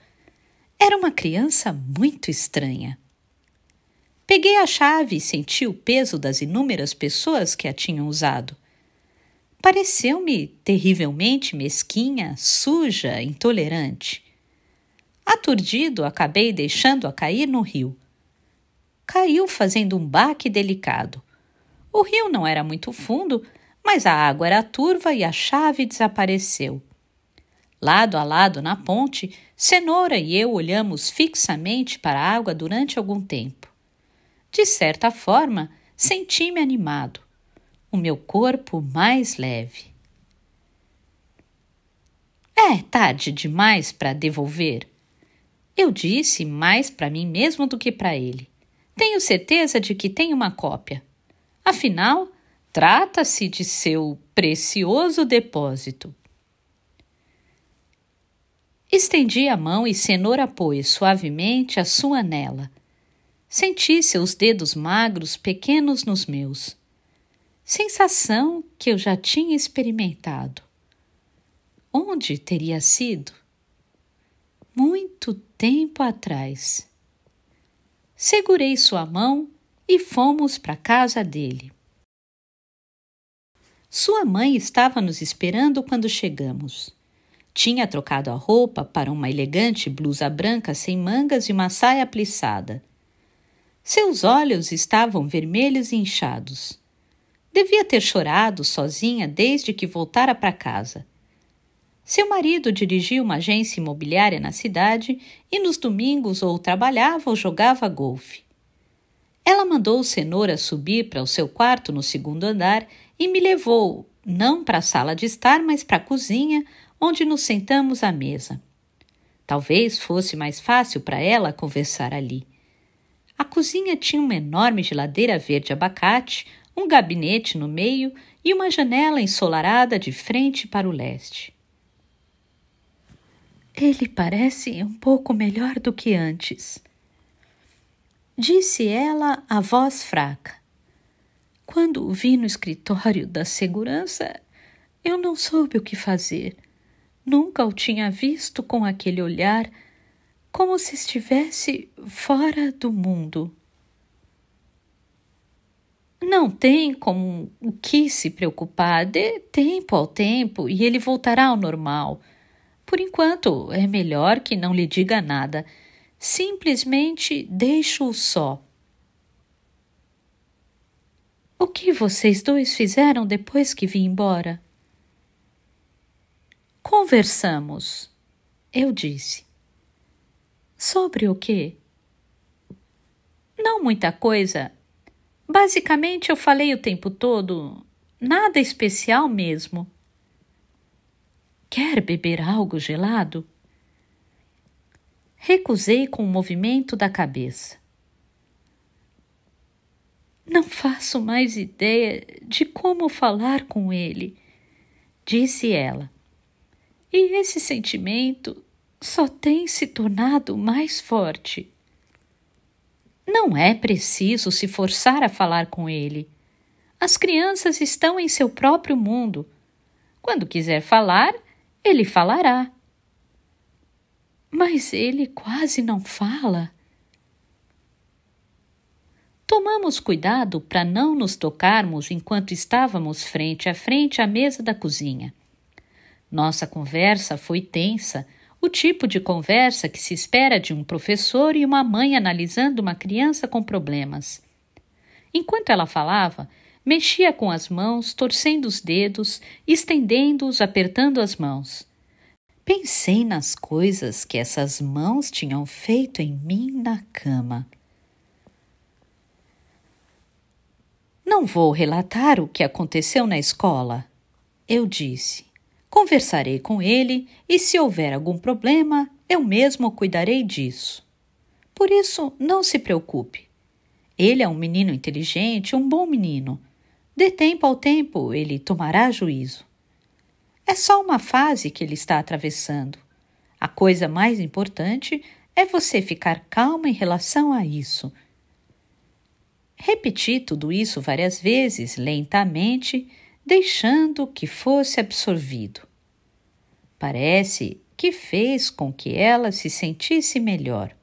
Era uma criança muito estranha. Peguei a chave e senti o peso das inúmeras pessoas que a tinham usado. Pareceu-me terrivelmente mesquinha, suja, intolerante. Aturdido, acabei deixando-a cair no rio. Caiu fazendo um baque delicado. O rio não era muito fundo, mas a água era turva e a chave desapareceu. Lado a lado na ponte, Cenoura e eu olhamos fixamente para a água durante algum tempo. De certa forma, senti-me animado, o meu corpo mais leve. É tarde demais para devolver. Eu disse mais para mim mesmo do que para ele. Tenho certeza de que tem uma cópia. Afinal, trata-se de seu precioso depósito. Estendi a mão e Cenoura pôs suavemente a sua nela. Senti seus dedos magros pequenos nos meus. Sensação que eu já tinha experimentado. Onde teria sido? Muito tempo atrás. Segurei sua mão e fomos para casa dele. Sua mãe estava nos esperando quando chegamos. Tinha trocado a roupa para uma elegante blusa branca sem mangas e uma saia plissada. Seus olhos estavam vermelhos e inchados. Devia ter chorado sozinha desde que voltara para casa. Seu marido dirigia uma agência imobiliária na cidade e nos domingos ou trabalhava ou jogava golfe. Ela mandou o cenoura subir para o seu quarto no segundo andar e me levou, não para a sala de estar, mas para a cozinha, onde nos sentamos à mesa. Talvez fosse mais fácil para ela conversar ali. A cozinha tinha uma enorme geladeira verde abacate, um gabinete no meio e uma janela ensolarada de frente para o leste. Ele parece um pouco melhor do que antes, Disse ela a voz fraca. Quando o vi no escritório da segurança, eu não soube o que fazer. Nunca o tinha visto com aquele olhar, como se estivesse fora do mundo. Não tem como o que se preocupar. Dê tempo ao tempo e ele voltará ao normal. Por enquanto, é melhor que não lhe diga nada simplesmente deixo-o só. O que vocês dois fizeram depois que vim embora? Conversamos, eu disse. Sobre o quê? Não muita coisa. Basicamente, eu falei o tempo todo, nada especial mesmo. Quer beber algo gelado? Recusei com um movimento da cabeça. Não faço mais ideia de como falar com ele, disse ela. E esse sentimento só tem se tornado mais forte. Não é preciso se forçar a falar com ele. As crianças estão em seu próprio mundo. Quando quiser falar, ele falará. Mas ele quase não fala. Tomamos cuidado para não nos tocarmos enquanto estávamos frente a frente à mesa da cozinha. Nossa conversa foi tensa, o tipo de conversa que se espera de um professor e uma mãe analisando uma criança com problemas. Enquanto ela falava, mexia com as mãos, torcendo os dedos, estendendo-os, apertando as mãos. Pensei nas coisas que essas mãos tinham feito em mim na cama. Não vou relatar o que aconteceu na escola, eu disse. Conversarei com ele e, se houver algum problema, eu mesmo cuidarei disso. Por isso, não se preocupe. Ele é um menino inteligente, um bom menino. De tempo ao tempo, ele tomará juízo. É só uma fase que ele está atravessando. A coisa mais importante é você ficar calma em relação a isso. Repeti tudo isso várias vezes, lentamente, deixando que fosse absorvido. Parece que fez com que ela se sentisse melhor.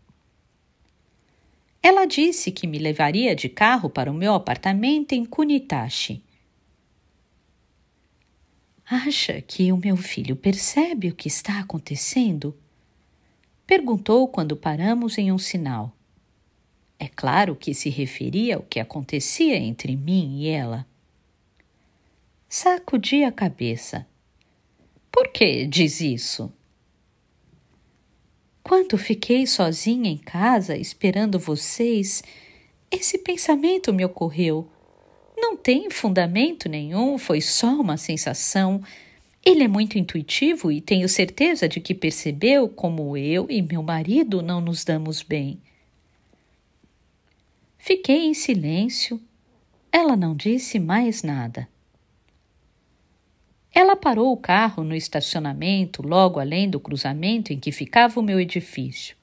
Ela disse que me levaria de carro para o meu apartamento em Kunitashi. Acha que o meu filho percebe o que está acontecendo? Perguntou quando paramos em um sinal. É claro que se referia ao que acontecia entre mim e ela. Sacudi a cabeça. Por que diz isso? Quando fiquei sozinha em casa esperando vocês, esse pensamento me ocorreu. Não tem fundamento nenhum, foi só uma sensação. Ele é muito intuitivo e tenho certeza de que percebeu como eu e meu marido não nos damos bem. Fiquei em silêncio. Ela não disse mais nada. Ela parou o carro no estacionamento, logo além do cruzamento em que ficava o meu edifício.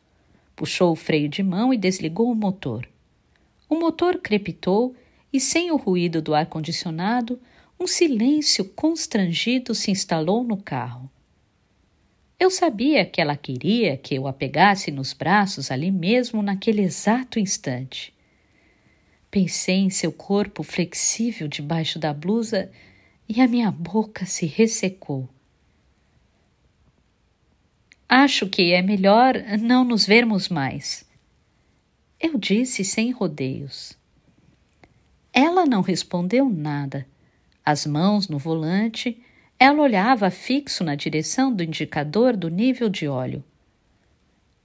Puxou o freio de mão e desligou o motor. O motor crepitou e sem o ruído do ar-condicionado, um silêncio constrangido se instalou no carro. Eu sabia que ela queria que eu a pegasse nos braços ali mesmo naquele exato instante. Pensei em seu corpo flexível debaixo da blusa e a minha boca se ressecou. Acho que é melhor não nos vermos mais. Eu disse sem rodeios. Ela não respondeu nada. As mãos no volante, ela olhava fixo na direção do indicador do nível de óleo.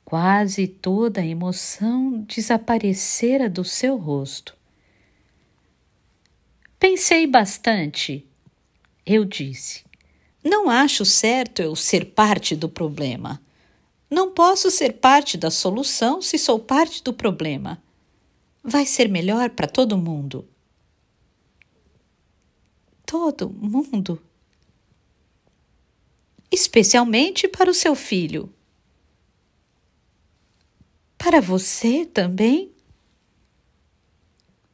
Quase toda a emoção desaparecera do seu rosto. Pensei bastante. Eu disse: Não acho certo eu ser parte do problema. Não posso ser parte da solução se sou parte do problema. Vai ser melhor para todo mundo todo mundo. Especialmente para o seu filho. Para você também?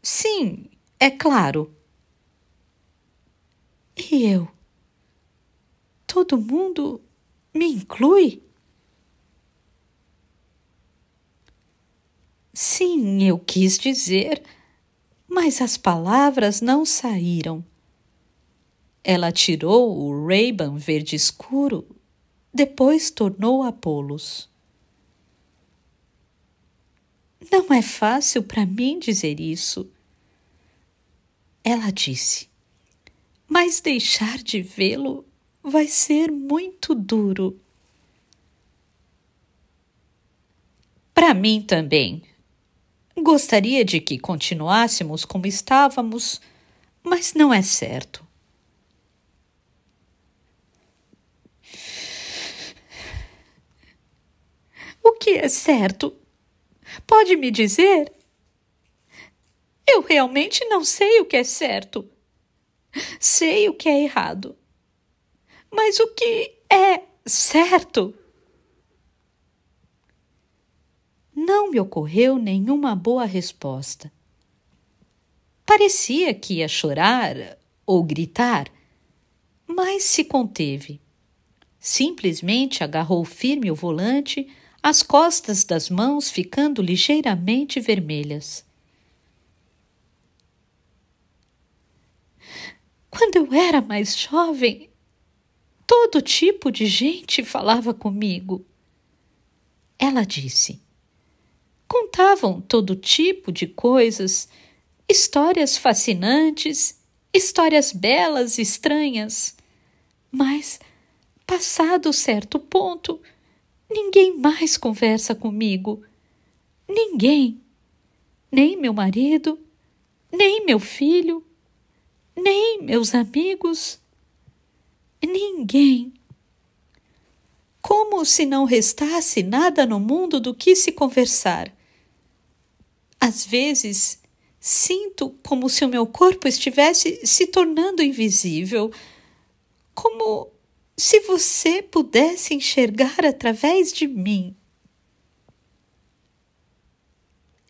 Sim, é claro. E eu? Todo mundo me inclui? Sim, eu quis dizer, mas as palavras não saíram. Ela tirou o Ray-Ban verde escuro, depois tornou a pô-los. Não é fácil para mim dizer isso. Ela disse, mas deixar de vê-lo vai ser muito duro. Para mim também. Gostaria de que continuássemos como estávamos, mas não é certo. O que é certo? Pode me dizer? Eu realmente não sei o que é certo. Sei o que é errado. Mas o que é certo? Não me ocorreu nenhuma boa resposta. Parecia que ia chorar ou gritar, mas se conteve. Simplesmente agarrou firme o volante as costas das mãos ficando ligeiramente vermelhas. Quando eu era mais jovem, todo tipo de gente falava comigo. Ela disse. Contavam todo tipo de coisas, histórias fascinantes, histórias belas e estranhas. Mas, passado certo ponto, Ninguém mais conversa comigo. Ninguém. Nem meu marido, nem meu filho, nem meus amigos. Ninguém. Como se não restasse nada no mundo do que se conversar. Às vezes, sinto como se o meu corpo estivesse se tornando invisível, como se você pudesse enxergar através de mim.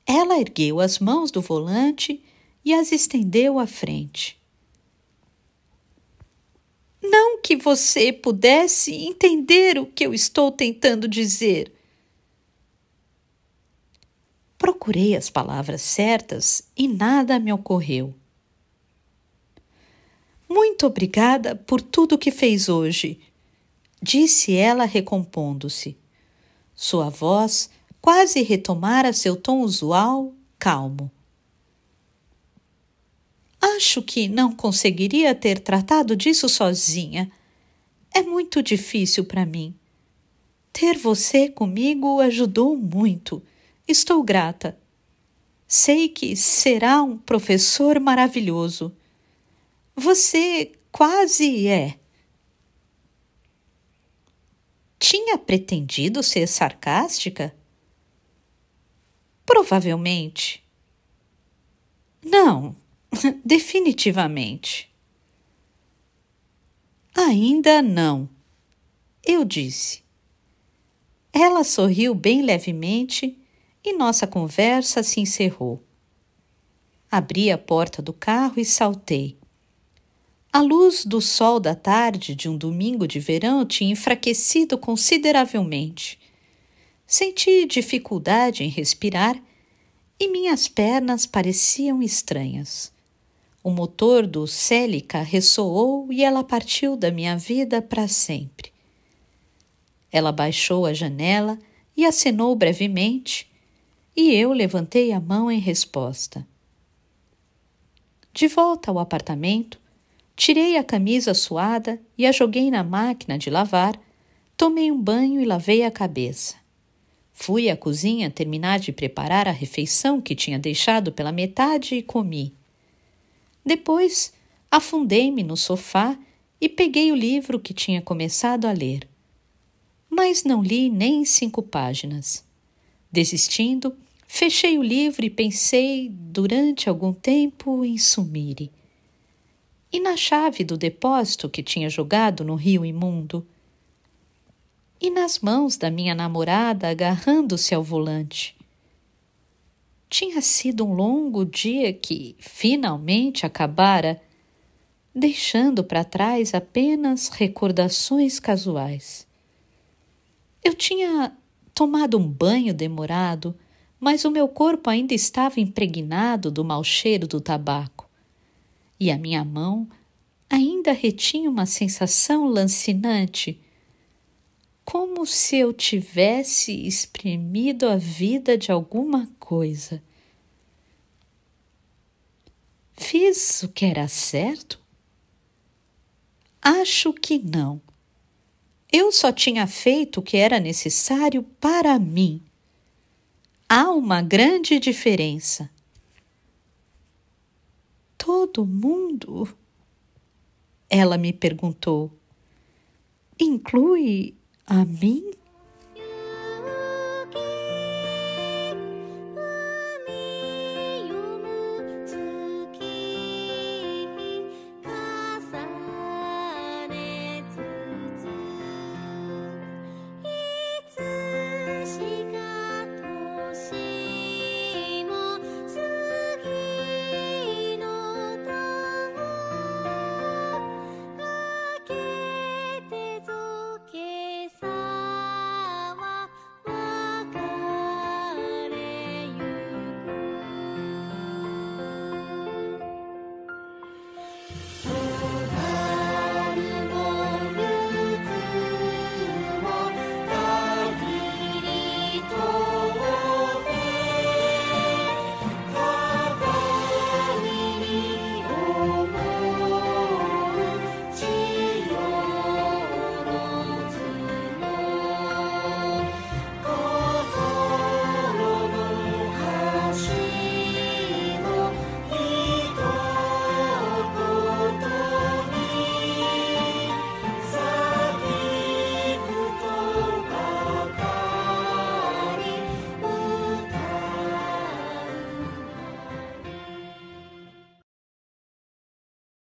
Ela ergueu as mãos do volante e as estendeu à frente. Não que você pudesse entender o que eu estou tentando dizer. Procurei as palavras certas e nada me ocorreu. Muito obrigada por tudo que fez hoje, disse ela, recompondo-se. Sua voz quase retomara seu tom usual, calmo. Acho que não conseguiria ter tratado disso sozinha. É muito difícil para mim. Ter você comigo ajudou muito. Estou grata. Sei que será um professor maravilhoso. Você quase é. Tinha pretendido ser sarcástica? Provavelmente. Não, definitivamente. Ainda não, eu disse. Ela sorriu bem levemente e nossa conversa se encerrou. Abri a porta do carro e saltei. A luz do sol da tarde de um domingo de verão tinha enfraquecido consideravelmente. Senti dificuldade em respirar e minhas pernas pareciam estranhas. O motor do Célica ressoou e ela partiu da minha vida para sempre. Ela baixou a janela e acenou brevemente, e eu levantei a mão em resposta. De volta ao apartamento, Tirei a camisa suada e a joguei na máquina de lavar, tomei um banho e lavei a cabeça. Fui à cozinha terminar de preparar a refeição que tinha deixado pela metade e comi. Depois, afundei-me no sofá e peguei o livro que tinha começado a ler. Mas não li nem cinco páginas. Desistindo, fechei o livro e pensei, durante algum tempo, em sumir e na chave do depósito que tinha jogado no rio imundo. E nas mãos da minha namorada agarrando-se ao volante. Tinha sido um longo dia que finalmente acabara, deixando para trás apenas recordações casuais. Eu tinha tomado um banho demorado, mas o meu corpo ainda estava impregnado do mau cheiro do tabaco e a minha mão ainda retinha uma sensação lancinante, como se eu tivesse espremido a vida de alguma coisa. Fiz o que era certo? Acho que não. Eu só tinha feito o que era necessário para mim. Há uma grande diferença todo mundo? Ela me perguntou. Inclui a mim?